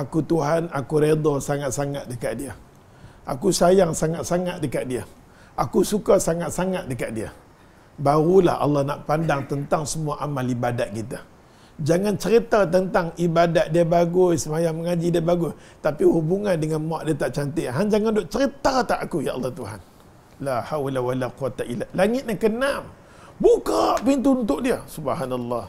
S1: aku tuhan aku redha sangat-sangat dekat dia aku sayang sangat-sangat dekat dia aku suka sangat-sangat dekat dia barulah Allah nak pandang tentang semua amal ibadat kita Jangan cerita tentang ibadat dia bagus, semayang mengaji dia bagus. Tapi hubungan dengan mak dia tak cantik. Han jangan duk cerita tak aku, Ya Allah Tuhan. La hawla wa la quwata illa. Langit yang keenam. Buka pintu untuk dia. Subhanallah.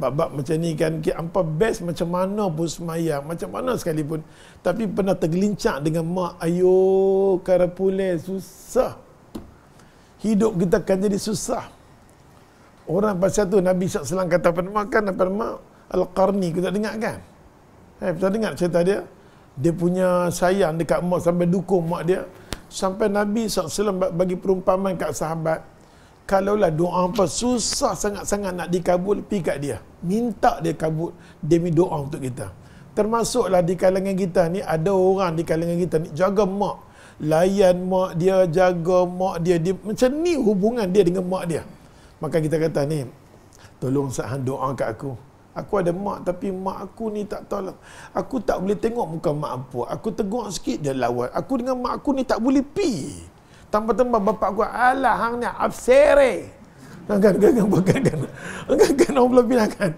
S1: Bab-bab macam ni kan. Apa best macam mana pun semayang. Macam mana sekalipun. Tapi pernah tergelincak dengan mak. Ayo karapule susah. Hidup kita akan jadi susah. Orang pasal tu Nabi SAW selang kata pada makan apa nama Al-Qarni kita dengar kan. Eh, kita dengar cerita dia? Dia punya sayang dekat mak sampai dukung mak dia. Sampai Nabi SAW bagi perumpamaan kat sahabat Kalaulah doa apa susah sangat-sangat nak dikabul Pergi kat dia Minta dia kabul Demi doa untuk kita Termasuklah di kalangan kita ni Ada orang di kalangan kita ni Jaga mak Layan mak dia Jaga mak dia, dia Macam ni hubungan dia dengan mak dia Maka kita kata ni Tolong sahan doa kat aku Aku ada mak tapi mak aku ni tak tolong. Aku tak boleh tengok muka mak aku. Aku tegur sikit dia lawan. Aku dengan mak aku ni tak boleh pi. Tambah-tambah bapak aku alah hang ni absere. Enggak kan, kan, kan, enggak bukan kan. Enggak kan Allah bilang kan.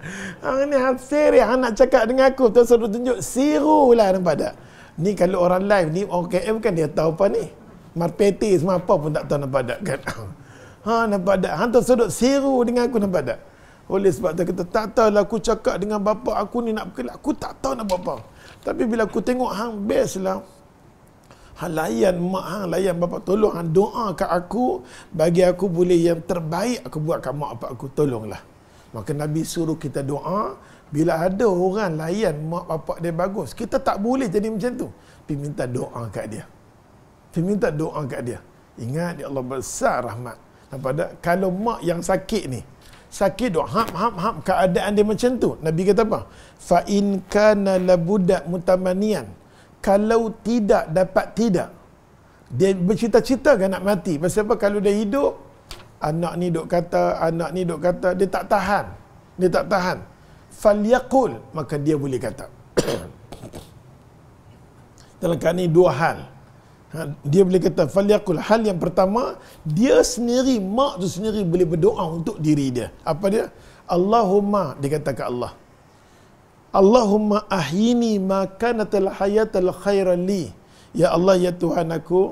S1: Hang ni absere hang nak cakap dengan aku tu suruh tunjuk sirulah nampak tak. Ni kalau orang live ni OKM KM kan dia tahu apa ni. Marpetis semua apa pun tak tahu nampak tak kan. Ha nampak tak. Hang tu suruh siru dengan aku nampak tak. Oleh sebab dia kata tak tahulah aku cakap dengan bapa aku ni nak berkelak aku tak tahu nak buat apa. Tapi bila aku tengok hang best lah. Hang layan mak hang layan bapa tolong hang doa ke aku bagi aku boleh yang terbaik aku buat kat mak bapak aku tolonglah. Maka Nabi suruh kita doa bila ada orang layan mak bapak dia bagus. Kita tak boleh jadi macam tu. Pergi minta doa kat dia. Pergi minta doa kat dia. Ingat ya Allah besar rahmat. Dan pada kalau mak yang sakit ni, sakit dok, ham ham ham keadaan dia macam tu nabi kata apa fa in kana labudda mutamanian kalau tidak dapat tidak dia bercita-cita kan nak mati pasal apa kalau dia hidup anak ni dok kata anak ni dok kata dia tak tahan dia tak tahan falyaqul maka dia boleh kata dalam kali ni dua hal Ha, dia boleh kata falyakul hal yang pertama dia sendiri mak tu sendiri boleh berdoa untuk diri dia apa dia Allahumma dia kata ke Allah Allahumma ahyini ma kanatal hayatal khaira li ya Allah ya Tuhan aku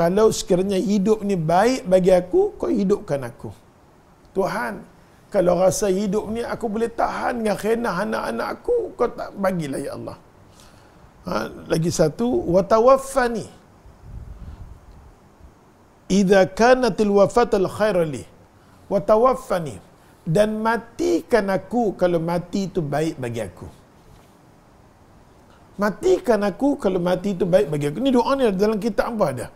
S1: kalau sekiranya hidup ni baik bagi aku kau hidupkan aku Tuhan kalau rasa hidup ni aku boleh tahan dengan khena anak-anak aku kau tak bagilah ya Allah Ha, lagi satu watawaffani idza kanatil wafatul khairali watawaffani dan matikan aku kalau mati itu baik bagi aku matikan aku kalau mati itu baik bagi aku ni doa ni dalam kitab apa ada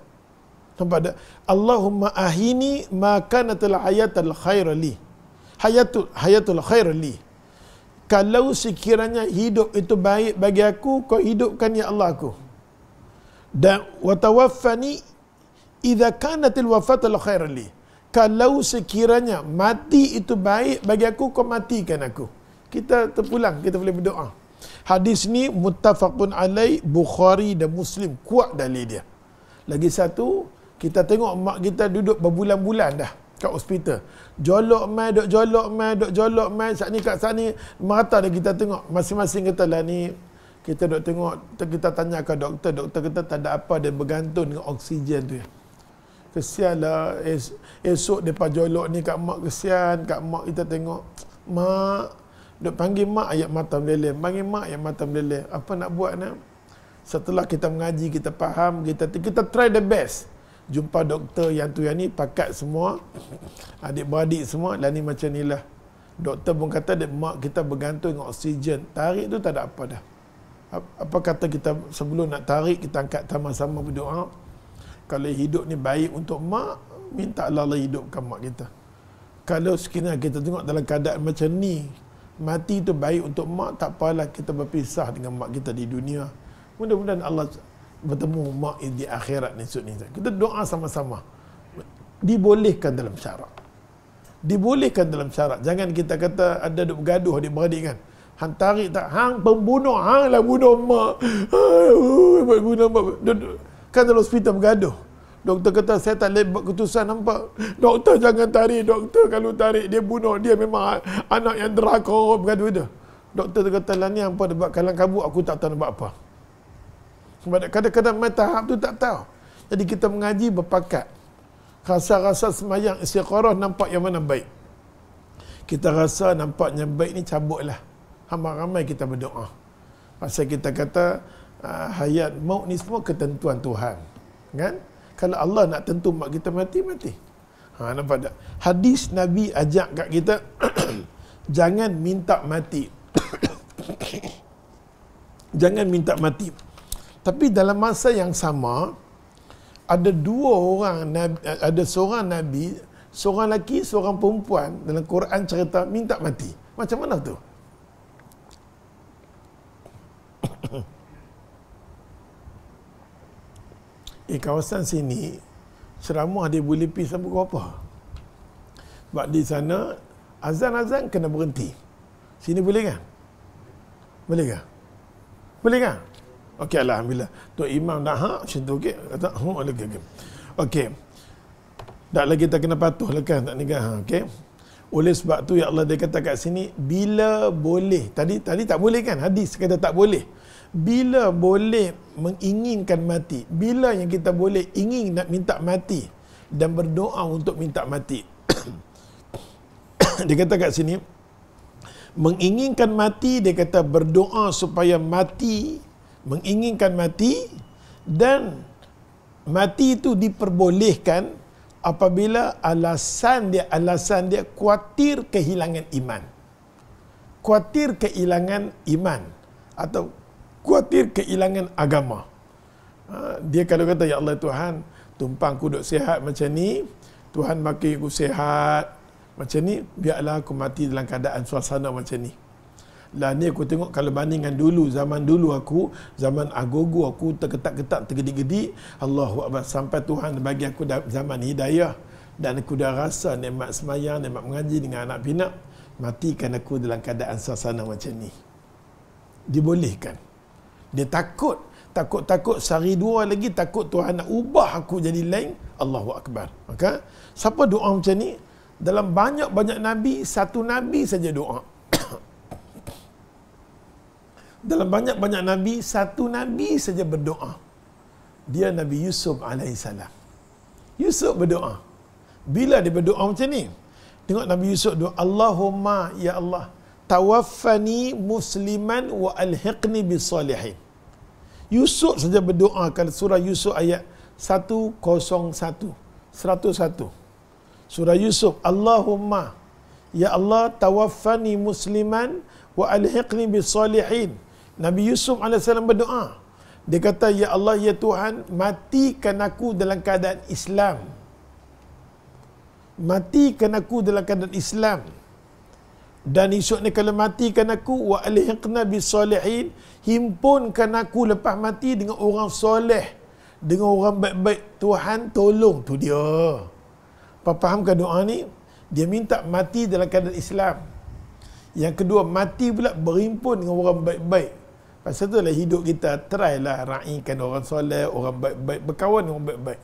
S1: nampak ada allahumma ahini ma kanatil hayatul khairali hayatul hayatul khairali kalau sekiranya hidup itu baik bagi aku kau hidupkan ya Allah aku dan watawaffani idza kanatil wafatu khairan li kalau sekiranya mati itu baik bagi aku kau matikan aku kita terpulang kita boleh berdoa hadis ni muttafaqun alai bukhari dan muslim kuat dalil dia lagi satu kita tengok mak kita duduk berbulan-bulan dah kat hospital. Jolok mai, dok jolok mai, dok jolok mai. Sat ni kat sat ni, mata dah kita tengok. Masing-masing kita lah ni, kita dok tengok, kita tanya ke doktor. Doktor kata tak ada apa, dia bergantung dengan oksigen tu. Kesian lah, es, esok depa jolok ni kat mak kesian, kat mak kita tengok. Mak, dok panggil mak ayat mata meleleh. Panggil mak ayat mata meleleh. Apa nak buat nak? Setelah kita mengaji, kita faham, kita kita try the best jumpa doktor yang tu yang ni pakat semua adik-beradik semua dan ni macam nilah doktor pun kata dek mak kita bergantung dengan oksigen tarik tu tak ada apa dah apa kata kita sebelum nak tarik kita angkat sama-sama berdoa kalau hidup ni baik untuk mak minta Allah lah hidupkan mak kita kalau sekiranya kita tengok dalam keadaan macam ni mati tu baik untuk mak tak apalah kita berpisah dengan mak kita di dunia mudah-mudahan Allah bertemu mak di akhirat ni ni. Kita doa sama-sama. Dibolehkan dalam syarak. Dibolehkan dalam syarak. Jangan kita kata ada duk bergaduh di beradik kan. Hang tarik tak? Hang pembunuh. Hang lah bunuh mak. Hang bunuh mak. Kan dalam hospital bergaduh. Doktor kata saya tak boleh buat keputusan nampak. Doktor jangan tarik. Doktor kalau tarik dia bunuh. Dia memang anak yang derakor bergaduh dia. Doktor kata lah ni apa dia buat kalang kabut aku tak tahu nak buat apa. Sebab kadang-kadang main tahap tu tak tahu. Jadi kita mengaji berpakat. Rasa-rasa semayang istiqarah nampak yang mana baik. Kita rasa nampak yang baik ni lah, Ramai-ramai kita berdoa. Pasal kita kata ah, hayat maut ni semua ketentuan Tuhan. Kan? Kalau Allah nak tentu mak kita mati, mati. Ha, nampak tak? Hadis Nabi ajak kat kita, jangan minta mati. jangan minta mati. Tapi dalam masa yang sama ada dua orang nabi, ada seorang nabi, seorang lelaki, seorang perempuan dalam Quran cerita minta mati. Macam mana tu? Di eh, kawasan sini ceramah dia boleh pergi sampai ke apa? Sebab di sana azan-azan kena berhenti. Sini boleh kan? Boleh kan? Boleh kan? Okey alhamdulillah. Tu imam dah ha macam tu okey kata ha oh, lagi okey. Okey. Dak lagi tak kena patuh lah kan tak nikah ha okey. Oleh sebab tu ya Allah dia kata kat sini bila boleh tadi tadi tak boleh kan hadis kata tak boleh. Bila boleh menginginkan mati? Bila yang kita boleh ingin nak minta mati dan berdoa untuk minta mati? dia kata kat sini menginginkan mati dia kata berdoa supaya mati menginginkan mati dan mati itu diperbolehkan apabila alasan dia alasan dia kuatir kehilangan iman kuatir kehilangan iman atau kuatir kehilangan agama ha, dia kalau kata ya Allah Tuhan tumpang aku duduk sihat macam ni Tuhan bagi aku sihat macam ni biarlah aku mati dalam keadaan suasana macam ni lah ni aku tengok kalau bandingkan dulu zaman dulu aku zaman agogo aku terketak-ketak tergedik-gedik Allahu akbar sampai Tuhan bagi aku zaman hidayah dan aku dah rasa nikmat semayang nikmat mengaji dengan anak pinak matikan aku dalam keadaan sasana macam ni dibolehkan dia takut takut-takut sehari dua lagi takut Tuhan nak ubah aku jadi lain Allahu akbar maka siapa doa macam ni dalam banyak-banyak nabi satu nabi saja doa dalam banyak-banyak nabi satu nabi saja berdoa dia nabi Yusuf alaihissalam Yusuf berdoa bila dia berdoa macam ni tengok nabi Yusuf doa Allahumma ya Allah tawaffani musliman wa alhiqni bis Yusuf saja berdoa kalau surah Yusuf ayat 101 101 surah Yusuf Allahumma ya Allah tawaffani musliman wa alhiqni bis Nabi Yusuf AS berdoa. Dia kata, Ya Allah, Ya Tuhan, matikan aku dalam keadaan Islam. Matikan aku dalam keadaan Islam. Dan esok ni kalau matikan aku, wa alihiqna bisolehin, himpunkan aku lepas mati dengan orang soleh. Dengan orang baik-baik. Tuhan tolong tu dia. Apa fahamkan doa ni? Dia minta mati dalam keadaan Islam. Yang kedua, mati pula berhimpun dengan orang baik-baik. Pasal tu lah hidup kita try lah raikan orang soleh, orang baik-baik, berkawan orang baik-baik.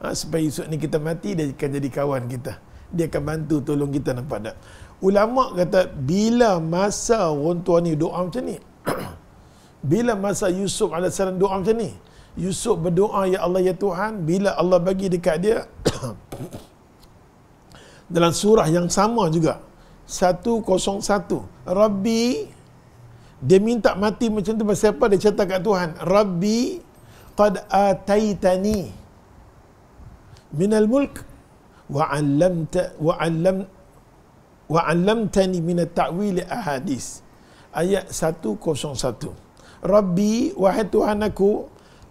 S1: Ha, supaya esok ni kita mati, dia akan jadi kawan kita. Dia akan bantu tolong kita nampak tak? Ulama kata bila masa orang tua ni doa macam ni. bila masa Yusuf AS doa macam ni. Yusuf berdoa ya Allah ya Tuhan bila Allah bagi dekat dia dalam surah yang sama juga 101 Rabbi dia minta mati macam tu pasal apa? Dia cerita kat Tuhan. Rabbi qad ataitani minal mulk wa allamta wa allam wa allamtani min at-ta'wil ahadis ayat 101 Rabbi wahai Tuhan aku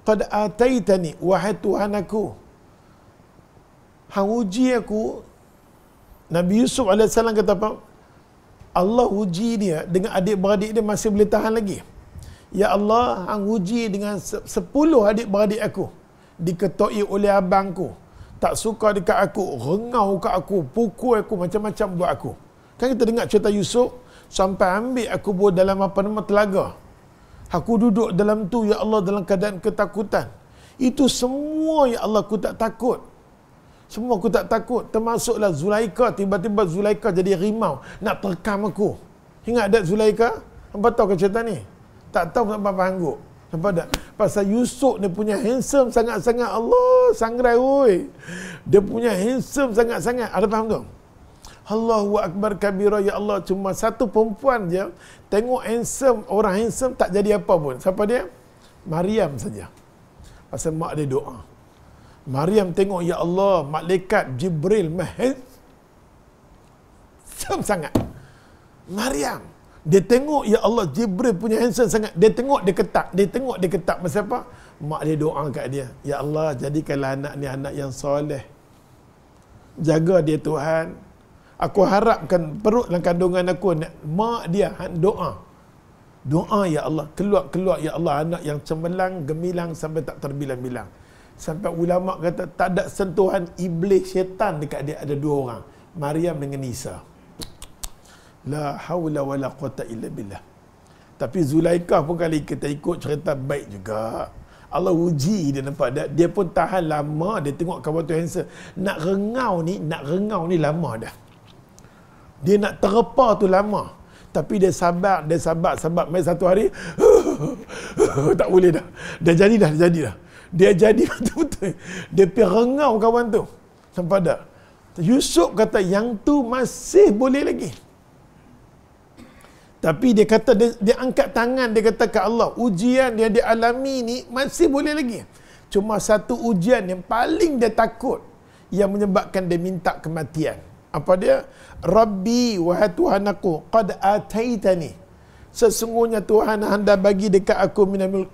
S1: qad ataitani wahai Tuhan hang uji aku Nabi Yusuf alaihi salam kata apa Allah uji dia dengan adik-beradik dia masih boleh tahan lagi. Ya Allah, hang uji dengan 10 adik-beradik aku. diketuai oleh abangku. Tak suka dekat aku, rengau kat aku, pukul aku, macam-macam buat aku. Kan kita dengar cerita Yusuf, sampai ambil aku buat dalam apa nama telaga. Aku duduk dalam tu, Ya Allah, dalam keadaan ketakutan. Itu semua, Ya Allah, aku tak takut. Semua aku tak takut. Termasuklah Zulaika. Tiba-tiba Zulaika jadi rimau. Nak terkam aku. Ingat dat Zulaika? Apa tahu ke cerita ni? Tak tahu nak apa-apa angguk. Nampak tak? Pasal Yusuf ni punya handsome sangat-sangat. Allah sangrai woi. Dia punya handsome sangat-sangat. Ada faham tu? Allahu Akbar Kabira Ya Allah. Cuma satu perempuan je. Tengok handsome. Orang handsome tak jadi apa pun. Siapa dia? Mariam saja. Pasal mak dia doa. Maryam tengok ya Allah malaikat Jibril mahal handsome sangat Maryam dia tengok ya Allah Jibril punya handsome sangat dia tengok dia ketak dia tengok dia ketak masa apa mak dia doa kat dia ya Allah jadikanlah anak ni anak yang soleh jaga dia Tuhan aku harapkan perut dalam kandungan aku mak dia ha, doa doa ya Allah keluar keluar ya Allah anak yang cemerlang gemilang sampai tak terbilang-bilang Sampai ulama kata tak ada sentuhan iblis syaitan dekat dia ada dua orang. Maryam dengan Isa. La hawla wa la quwata illa billah. Tapi Zulaikah pun kali kita ikut cerita baik juga. Allah uji dia nampak. Dia, dia pun tahan lama. Dia tengok kawan tu handsome. Nak rengau ni, nak rengau ni lama dah. Dia nak terpa tu lama. Tapi dia sabar, dia sabar, sabar. Mari satu hari, tak boleh dah. Dah jadi dah, dah jadi dah dia jadi betul-betul dia perengau kawan tu sempada Yusuf kata yang tu masih boleh lagi tapi dia kata dia, dia angkat tangan dia kata ke Allah ujian yang dia alami ni masih boleh lagi cuma satu ujian yang paling dia takut yang menyebabkan dia minta kematian apa dia Rabbi wahai Tuhan aku qad ataitani sesungguhnya Tuhan anda bagi dekat aku minamul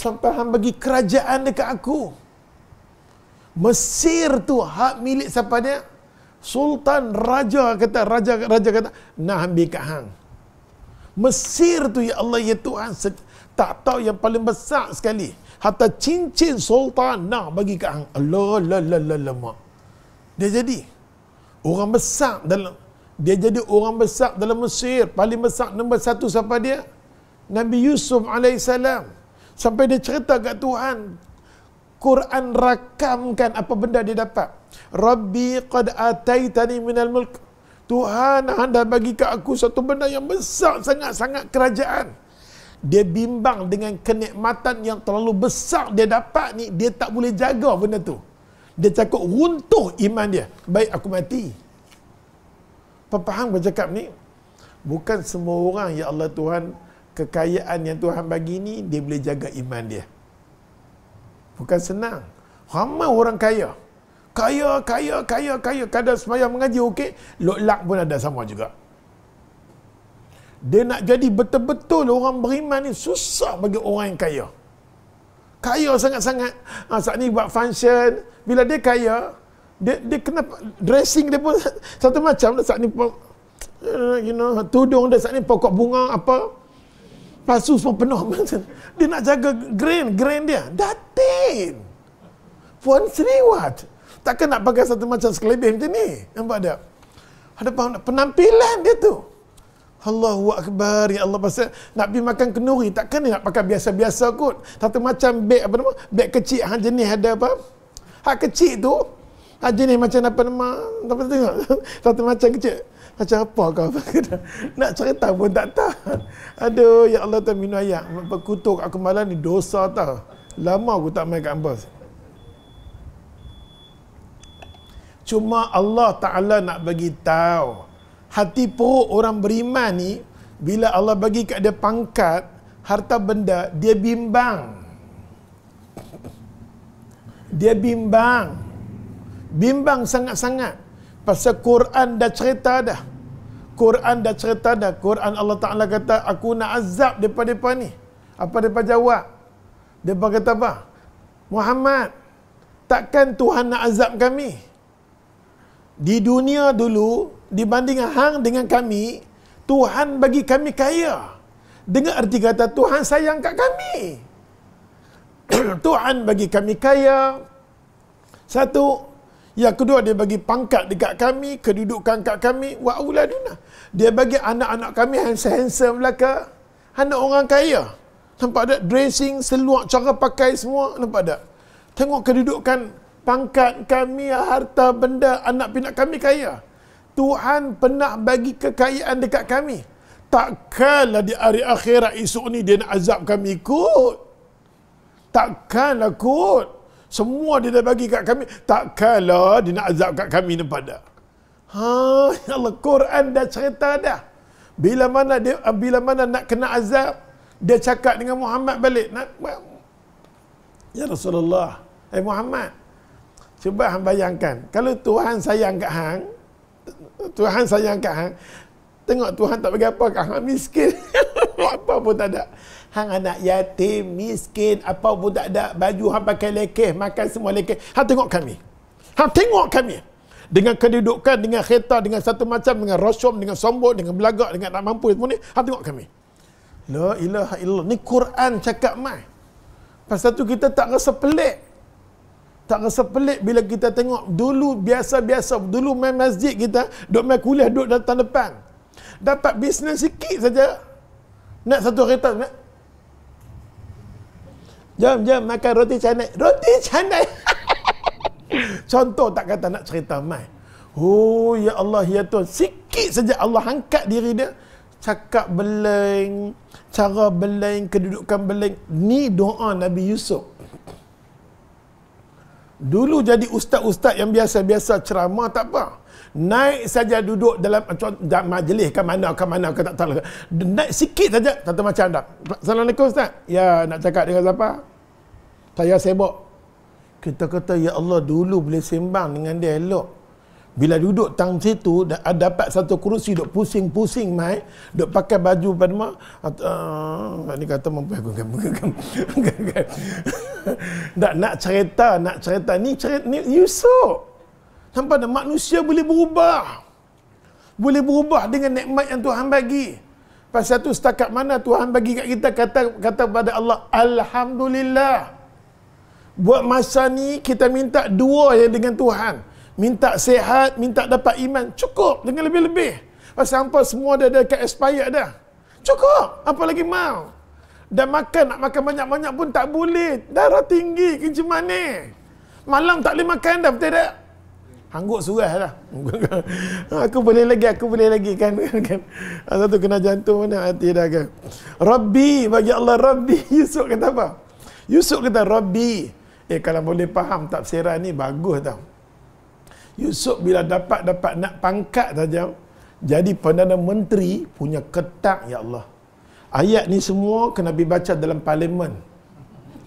S1: sampai hang bagi kerajaan dekat aku. Mesir tu hak milik siapa dia? Sultan raja kata raja raja kata nak ambil kat hang. Mesir tu ya Allah ya Tuhan tak tahu yang paling besar sekali. Hatta cincin sultan nak bagi kat hang. Allah la la la la mak. Dia jadi orang besar dalam dia jadi orang besar dalam Mesir. Paling besar nombor satu siapa dia? Nabi Yusuf alaihissalam. Sampai dia cerita kat Tuhan. Quran rakamkan apa benda dia dapat. Rabbi qad ataitani minal mulk. Tuhan anda bagi ke aku satu benda yang besar sangat-sangat kerajaan. Dia bimbang dengan kenikmatan yang terlalu besar dia dapat ni. Dia tak boleh jaga benda tu. Dia cakap runtuh iman dia. Baik aku mati. Apa faham bercakap ni? Bukan semua orang ya Allah Tuhan kekayaan yang Tuhan bagi ni dia boleh jaga iman dia. Bukan senang. Ramai orang kaya. Kaya, kaya, kaya, kaya. Kadang semayang mengaji, okey. Lok-lak pun ada sama juga. Dia nak jadi betul-betul orang beriman ni susah bagi orang yang kaya. Kaya sangat-sangat. Ha, saat ni buat function. Bila dia kaya, dia, dia kena dressing dia pun satu macam. Lah. Saat ni, eh, you know, tudung dia saat ni pokok bunga apa palsu semua penuh. dia nak jaga grain, grain dia. Datin. Puan Sri Wat. Takkan nak pakai satu macam sekelebih macam ni. Nampak tak? Ada penampilan dia tu. Allahu Akbar, ya Allah pasal nak pergi makan kenuri, takkan dia nak pakai biasa-biasa kot. Satu macam beg apa nama, beg kecil, hak jenis ada apa. Hak kecil tu, hak jenis macam apa nama, tak tengok. Satu macam kecil. Macam apa kau Nak cerita pun tak tahu Aduh Ya Allah tak minum ayat Kutuk aku malam ni dosa tau Lama aku tak main kat ambas Cuma Allah Ta'ala nak bagi tahu Hati peruk orang beriman ni Bila Allah bagi kat dia pangkat Harta benda Dia bimbang Dia bimbang Bimbang sangat-sangat Pasal Quran dah cerita dah Quran dah cerita dah. Quran Allah Ta'ala kata, aku nak azab depan depan ni. Apa mereka jawab? Mereka kata apa? Muhammad, takkan Tuhan nak azab kami? Di dunia dulu, dibanding hang dengan kami, Tuhan bagi kami kaya. Dengan arti kata, Tuhan sayang kat kami. Tuhan bagi kami kaya. Satu, yang kedua dia bagi pangkat dekat kami, kedudukan kat kami, wa auladuna. Dia bagi anak-anak kami handsome-handsome belaka. Anak orang kaya. Nampak tak dressing, seluar, cara pakai semua, nampak tak? Tengok kedudukan pangkat kami, harta benda anak pinak kami kaya. Tuhan pernah bagi kekayaan dekat kami. Takkanlah di hari akhirat esok ni dia nak azab kami ikut. Takkanlah kot. Semua dia dah bagi kat kami. Tak kala dia nak azab kat kami nampak tak? Ha, ya Allah, Quran dah cerita dah. Bila mana dia bila mana nak kena azab, dia cakap dengan Muhammad balik. Nak, ya Rasulullah, eh hey Muhammad. Cuba hang bayangkan, kalau Tuhan sayang kat hang, Tuhan sayang kat hang, tengok Tuhan tak bagi apa kat hang miskin. apa pun tak ada hang anak yatim, miskin, apa budak ada baju hang pakai lekeh, makan semua lekeh. Hang tengok kami. Hang tengok kami. Dengan kedudukan, dengan kereta, dengan satu macam, dengan rosyom, dengan sombong, dengan belagak, dengan tak mampu semua ni. Hang tengok kami. La ilaha illallah. Ni Quran cakap mai. Pasal tu kita tak rasa pelik. Tak rasa pelik bila kita tengok dulu biasa-biasa. Dulu main masjid kita, duduk main kuliah, duduk datang depan. Dapat bisnes sikit saja. Nak satu kereta, nak Jom, jom makan roti canai. Roti canai. Contoh tak kata nak cerita mai. Oh, ya Allah, ya Tuhan. Sikit saja Allah angkat diri dia. Cakap beleng. Cara beleng, kedudukan beleng. Ni doa Nabi Yusuf. Dulu jadi ustaz-ustaz yang biasa-biasa ceramah tak apa. Naik saja duduk dalam majlis ke mana ke mana ke tak tahu. Naik sikit saja tentu macam dah. Assalamualaikum ustaz. Ya nak cakap dengan siapa? saya sebab kita kata ya Allah dulu boleh sembang dengan dia elok bila duduk tang situ ah, dapat satu kerusi duk pusing-pusing mai duk pakai baju padma uh, ah, ni kata mampu aku Tak kan, nak cerita nak cerita ni cerita ni Yusuf sampai ada manusia boleh berubah boleh berubah dengan nikmat yang Tuhan bagi pasal tu setakat mana Tuhan bagi kat kita kata kata pada Allah alhamdulillah Buat masa ni kita minta dua ya dengan Tuhan. Minta sehat, minta dapat iman. Cukup dengan lebih-lebih. Pasal apa semua dah dekat expired dah. Cukup. Apa lagi mau? Dan makan, nak makan banyak-banyak pun tak boleh. Darah tinggi, kerja mana? Malam tak boleh makan dah, betul tak? Hanggut surah lah. aku boleh lagi, aku boleh lagi kan. kan? tu kena jantung mana hati dah kan. Rabbi, bagi Allah Rabbi. Yusuf kata apa? Yusuf kata Rabbi. Eh kalau boleh faham tafsiran ni bagus tau. Yusuf bila dapat-dapat nak pangkat saja jadi Perdana Menteri punya ketak ya Allah. Ayat ni semua kena baca dalam parlimen.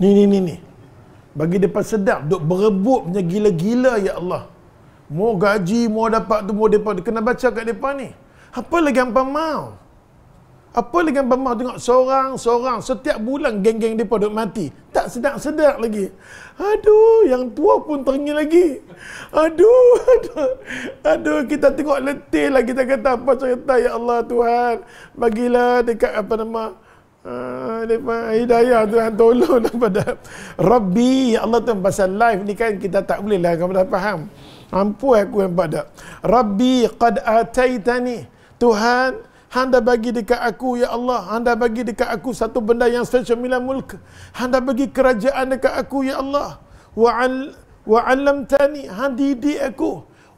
S1: Ni ni ni ni. Bagi depa sedap duk berebut punya gila-gila ya Allah. Mau gaji, mau dapat tu, mau depa kena baca kat depa ni. Apa lagi hampa mau? Apa lagi yang Bama tengok seorang-seorang setiap bulan geng-geng dia duduk mati. Tak sedap-sedap lagi. Aduh, yang tua pun teringin lagi. Aduh, aduh. Aduh, kita tengok letih lagi. kita kata apa cerita. Ya Allah Tuhan, bagilah dekat apa nama. Uh, hidayah Tuhan tolong daripada Rabbi Ya Allah Tuhan pasal live ni kan kita tak boleh lah kamu dah faham Ampuh aku yang pada Rabbi qad ataitani Tuhan Handa bagi dekat aku ya Allah. Handa bagi dekat aku satu benda yang sesemilan mulk. Handa bagi kerajaan dekat aku ya Allah. Wa wa 'allamtani handidi aku.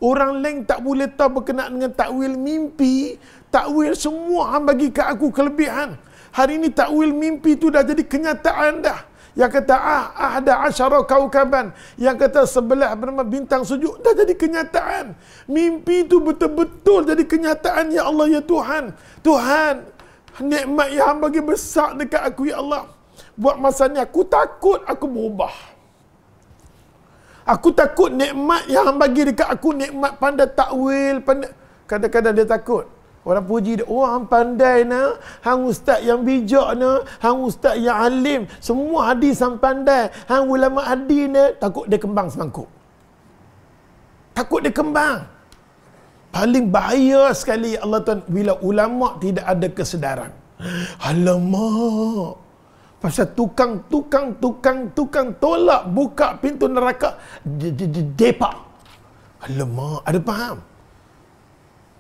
S1: Orang lain tak boleh tahu berkenaan dengan takwil mimpi. Takwil semua hang bagi kat aku kelebihan. Hari ini takwil mimpi itu dah jadi kenyataan dah yang kata ah ahda asyara kaukaban yang kata sebelah bernama bintang sujud dah jadi kenyataan mimpi itu betul-betul jadi kenyataan ya Allah ya Tuhan Tuhan nikmat yang hamba bagi besar dekat aku ya Allah buat masa ni aku takut aku berubah Aku takut nikmat yang hang bagi dekat aku nikmat pandai takwil pandai kadang-kadang dia takut Orang puji dia. Oh, hang pandai na. Hang ustaz yang bijak na. Hang ustaz yang alim. Semua hadis hang pandai. Hang ulama hadis na. Takut dia kembang semangkuk. Takut dia kembang. Paling bahaya sekali ya Allah Tuhan. Bila ulama tidak ada kesedaran. Alamak. Pasal tukang, tukang, tukang, tukang tolak buka pintu neraka. Depa. Alamak. Ada faham?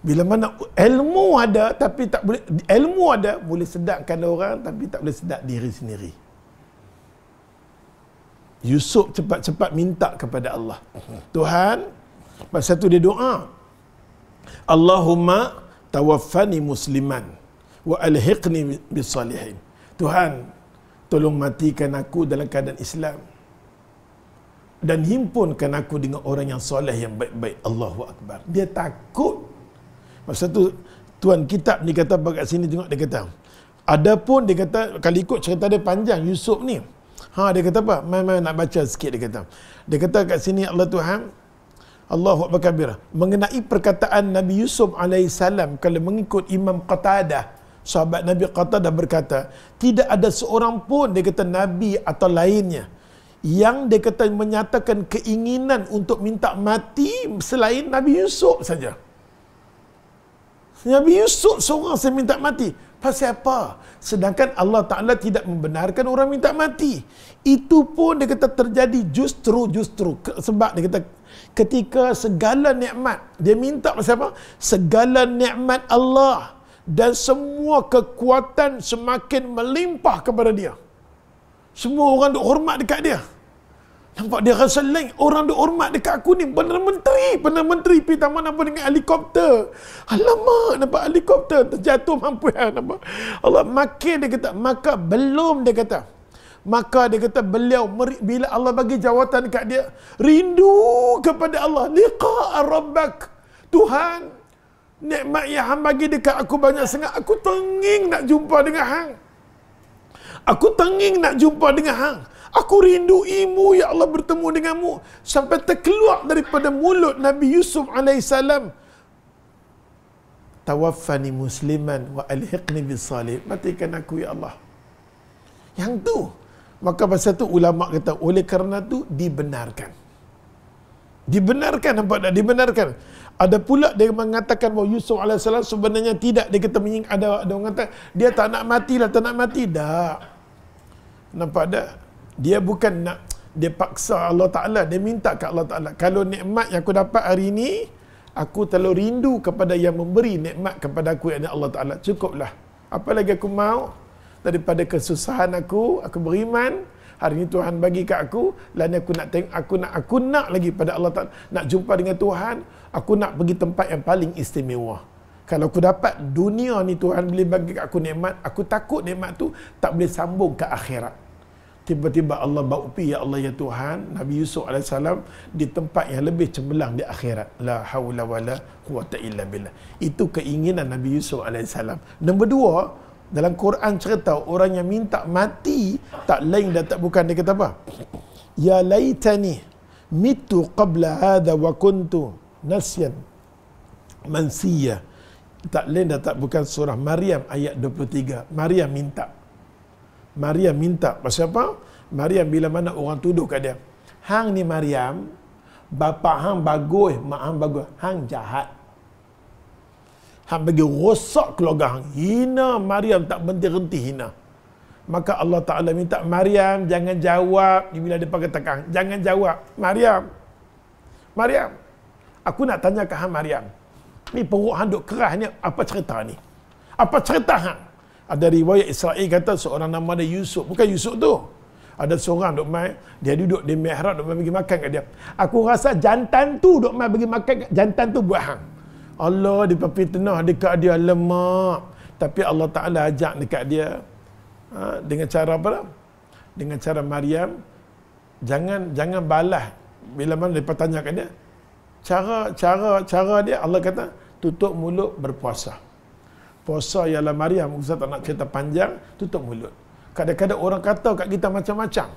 S1: bila mana ilmu ada tapi tak boleh ilmu ada boleh sedapkan orang tapi tak boleh sedap diri sendiri Yusuf cepat-cepat minta kepada Allah Tuhan masa tu dia doa Allahumma tawaffani musliman wa alhiqni bis salihin Tuhan tolong matikan aku dalam keadaan Islam dan himpunkan aku dengan orang yang soleh yang baik-baik Allahu akbar dia takut Masa tu tuan kitab ni kata kat sini tengok dia kata. Adapun dia kata kalau ikut cerita dia panjang Yusuf ni. Ha dia kata apa? Main main nak baca sikit dia kata. Dia kata kat sini Allah Tuhan Allahu Akbar mengenai perkataan Nabi Yusuf alaihi salam kalau mengikut Imam Qatadah sahabat Nabi Qatadah berkata tidak ada seorang pun dia kata nabi atau lainnya yang dia kata menyatakan keinginan untuk minta mati selain Nabi Yusuf saja. Nabi Yusuf seorang saya minta mati. Pasal apa? Sedangkan Allah Ta'ala tidak membenarkan orang minta mati. Itu pun dia kata terjadi justru, justru. Sebab dia kata ketika segala nikmat dia minta pasal apa? Segala nikmat Allah dan semua kekuatan semakin melimpah kepada dia. Semua orang duk hormat dekat dia. Nampak dia rasa like orang dia hormat dekat aku ni. Pernah menteri. Pernah menteri pergi taman apa dengan helikopter. Alamak nampak helikopter. Terjatuh mampu ya. Nampak. Allah makin dia kata. Maka belum dia kata. Maka dia kata beliau bila Allah bagi jawatan dekat dia. Rindu kepada Allah. Liqa'a Rabbak. Tuhan. Nikmat yang Han bagi dekat aku banyak sangat. Aku tenging nak jumpa dengan Hang. Aku tenging nak jumpa dengan Hang. Aku rinduimu ya Allah bertemu denganmu sampai terkeluar daripada mulut Nabi Yusuf alaihissalam tawaffani musliman wa alhiqni bis salih matikan aku ya Allah yang tu maka pasal tu ulama kata oleh kerana tu dibenarkan dibenarkan nampak tak dibenarkan ada pula dia mengatakan bahawa Yusuf AS sebenarnya tidak dia kata ada ada orang kata dia tak nak matilah tak nak mati dah nampak tak dia bukan nak dia paksa Allah Taala dia minta kat Allah Taala kalau nikmat yang aku dapat hari ini aku terlalu rindu kepada yang memberi nikmat kepada aku yang Allah Taala cukuplah apa lagi aku mau daripada kesusahan aku aku beriman hari ini Tuhan bagi kat aku lain aku nak tengok aku nak aku nak lagi pada Allah Taala nak jumpa dengan Tuhan aku nak pergi tempat yang paling istimewa kalau aku dapat dunia ni Tuhan boleh bagi kat aku nikmat aku takut nikmat tu tak boleh sambung ke akhirat tiba-tiba Allah baupi ya Allah ya Tuhan Nabi Yusuf AS di tempat yang lebih cemerlang di akhirat la haula wala quwata illa billah itu keinginan Nabi Yusuf AS nombor dua dalam Quran cerita orang yang minta mati tak lain dan tak bukan dia kata apa ya laytani, mitu qabla hadha wa kuntu nasyan mansiyah. tak lain dan tak bukan surah Maryam ayat 23 Maryam minta Maryam minta pasal apa? Maryam bila mana orang tuduh kat dia. Hang ni Maryam, bapa hang bagus, mak hang bagus, hang jahat. Hang bagi rosak keluarga hang. Hina Maryam tak berhenti-henti hina. Maka Allah Ta'ala minta Maryam jangan jawab. Ini bila dia pakai kan. Jangan jawab. Maryam. Maryam. Aku nak tanya ke hang Maryam. Ni perut hang duk kerah ni. Apa cerita ni? Apa cerita hang? ada riwayat Israel kata seorang nama dia Yusuf. Bukan Yusuf tu. Ada seorang duk mai, dia duduk di mihrab duk mai bagi makan kat dia. Aku rasa jantan tu duk mai bagi makan kat jantan tu buat hang. Allah di pepitnah dekat dia lemak. Tapi Allah Taala ajak dekat dia ha, dengan cara apa? Lah? Dengan cara Maryam jangan jangan balas bila mana dia tanya kat dia. Cara cara cara dia Allah kata tutup mulut berpuasa puasa ialah mariam kita tak nak cerita panjang tutup mulut kadang-kadang orang kata kat kita macam-macam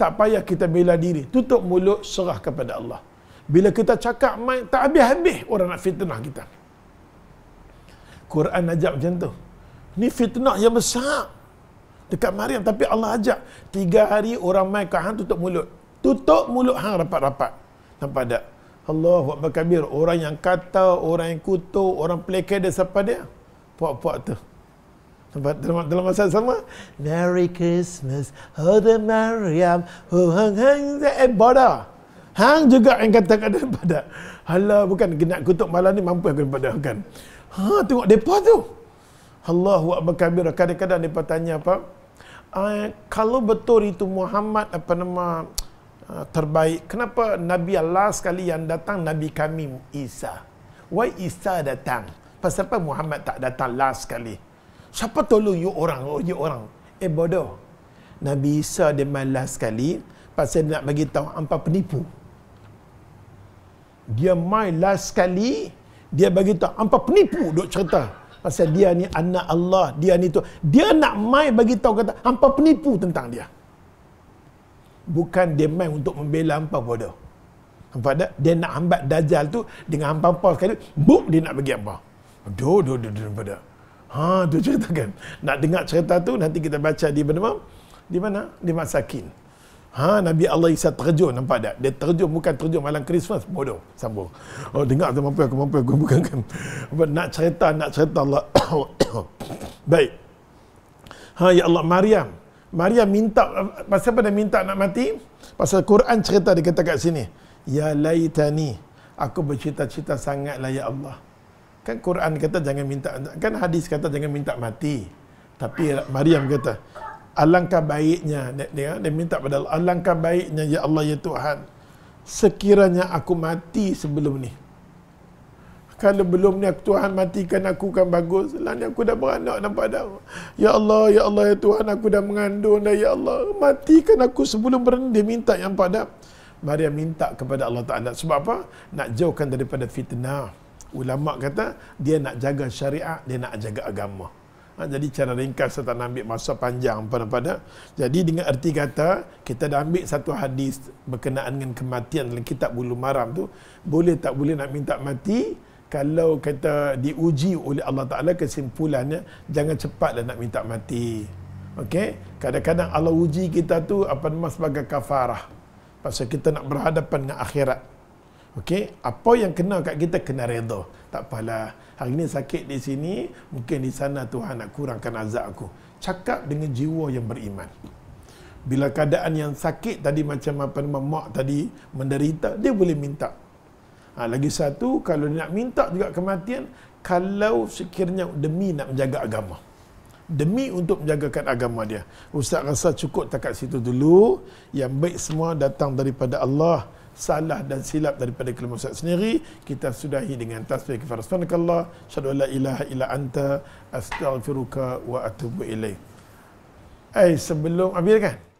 S1: tak payah kita bela diri tutup mulut serah kepada Allah bila kita cakap main tak habis-habis orang nak fitnah kita Quran ajak macam tu ni fitnah yang besar dekat mariam tapi Allah ajak tiga hari orang main ke hang tutup mulut tutup mulut hang rapat-rapat nampak tak Allah Akbar kabir orang yang kata orang yang kutuk orang pelekeh dia siapa dia puak-puak tu. Dalam, dalam masa sama, Merry Christmas, Oh the Maryam, Oh Hang Hang, eh bodoh. Hang juga yang kata kata pada. Allah bukan genak kutuk malam ni mampu aku pada kan. Ha tengok depa tu. Allahu akbar kabir kadang-kadang depa tanya apa? Uh, kalau betul itu Muhammad apa nama uh, terbaik, kenapa Nabi Allah sekali yang datang Nabi kami Isa? Why Isa datang? Pasal apa Muhammad tak datang last sekali? Siapa tolong you orang? Oh, you orang. Eh bodoh. Nabi Isa dia main last sekali pasal dia nak bagi tahu apa penipu. Dia main last sekali dia bagi tahu apa penipu duk cerita. Pasal dia ni anak Allah, dia ni tu. Dia nak main bagi tahu kata apa penipu tentang dia. Bukan dia main untuk membela hampa bodoh. Hampa dia nak hambat dajal tu dengan apa hampa sekali, buk dia nak bagi apa? Duh, duh, duh, duh, duh, Ha, tu cerita kan. Nak dengar cerita tu nanti kita baca di mana? Di mana? Di Masakin. Ha, Nabi Allah Isa terjun nampak tak? Dia terjun bukan terjun malam Christmas, bodoh. Sambung. Oh, dengar tu mampu aku mampu aku bukan kan. nak cerita, nak cerita Allah. Baik. Ha, ya Allah Maryam. Maryam minta pasal apa dia minta nak mati? Pasal Quran cerita dia kata kat sini. Ya laitani aku bercita-cita sangatlah ya Allah. Kan Quran kata jangan minta kan hadis kata jangan minta mati. Tapi Maryam kata alangkah baiknya dia, dia minta pada Allah alangkah baiknya ya Allah ya Tuhan sekiranya aku mati sebelum ni. Kalau belum ni Tuhan matikan aku kan bagus. Lah aku dah beranak nampak dah. Ya Allah, ya Allah, ya Tuhan aku dah mengandung dah. Ya Allah, matikan aku sebelum berani. Dia minta yang pada Maria minta kepada Allah Ta'ala. Sebab apa? Nak jauhkan daripada fitnah ulama kata dia nak jaga syariat dia nak jaga agama ha, jadi cara ringkas saya tak nak ambil masa panjang pada-pada jadi dengan erti kata kita dah ambil satu hadis berkenaan dengan kematian dalam kitab bulu maram tu boleh tak boleh nak minta mati kalau kita diuji oleh Allah Ta'ala kesimpulannya jangan cepatlah nak minta mati Okey, kadang-kadang Allah uji kita tu apa nama sebagai kafarah. Pasal kita nak berhadapan dengan akhirat. Okey, apa yang kena kat kita kena redha. Tak apalah. Hari ni sakit di sini, mungkin di sana Tuhan nak kurangkan azab aku. Cakap dengan jiwa yang beriman. Bila keadaan yang sakit tadi macam apa nama mak tadi menderita, dia boleh minta. Ha, lagi satu, kalau dia nak minta juga kematian, kalau sekiranya demi nak menjaga agama. Demi untuk menjagakan agama dia. Ustaz rasa cukup takat situ dulu. Yang baik semua datang daripada Allah salah dan silap daripada kelima ustaz sendiri kita sudahi dengan tasbih kepada subhanakallah syadu la ilaha illa anta astaghfiruka wa atubu ilaih eh sebelum ambil kan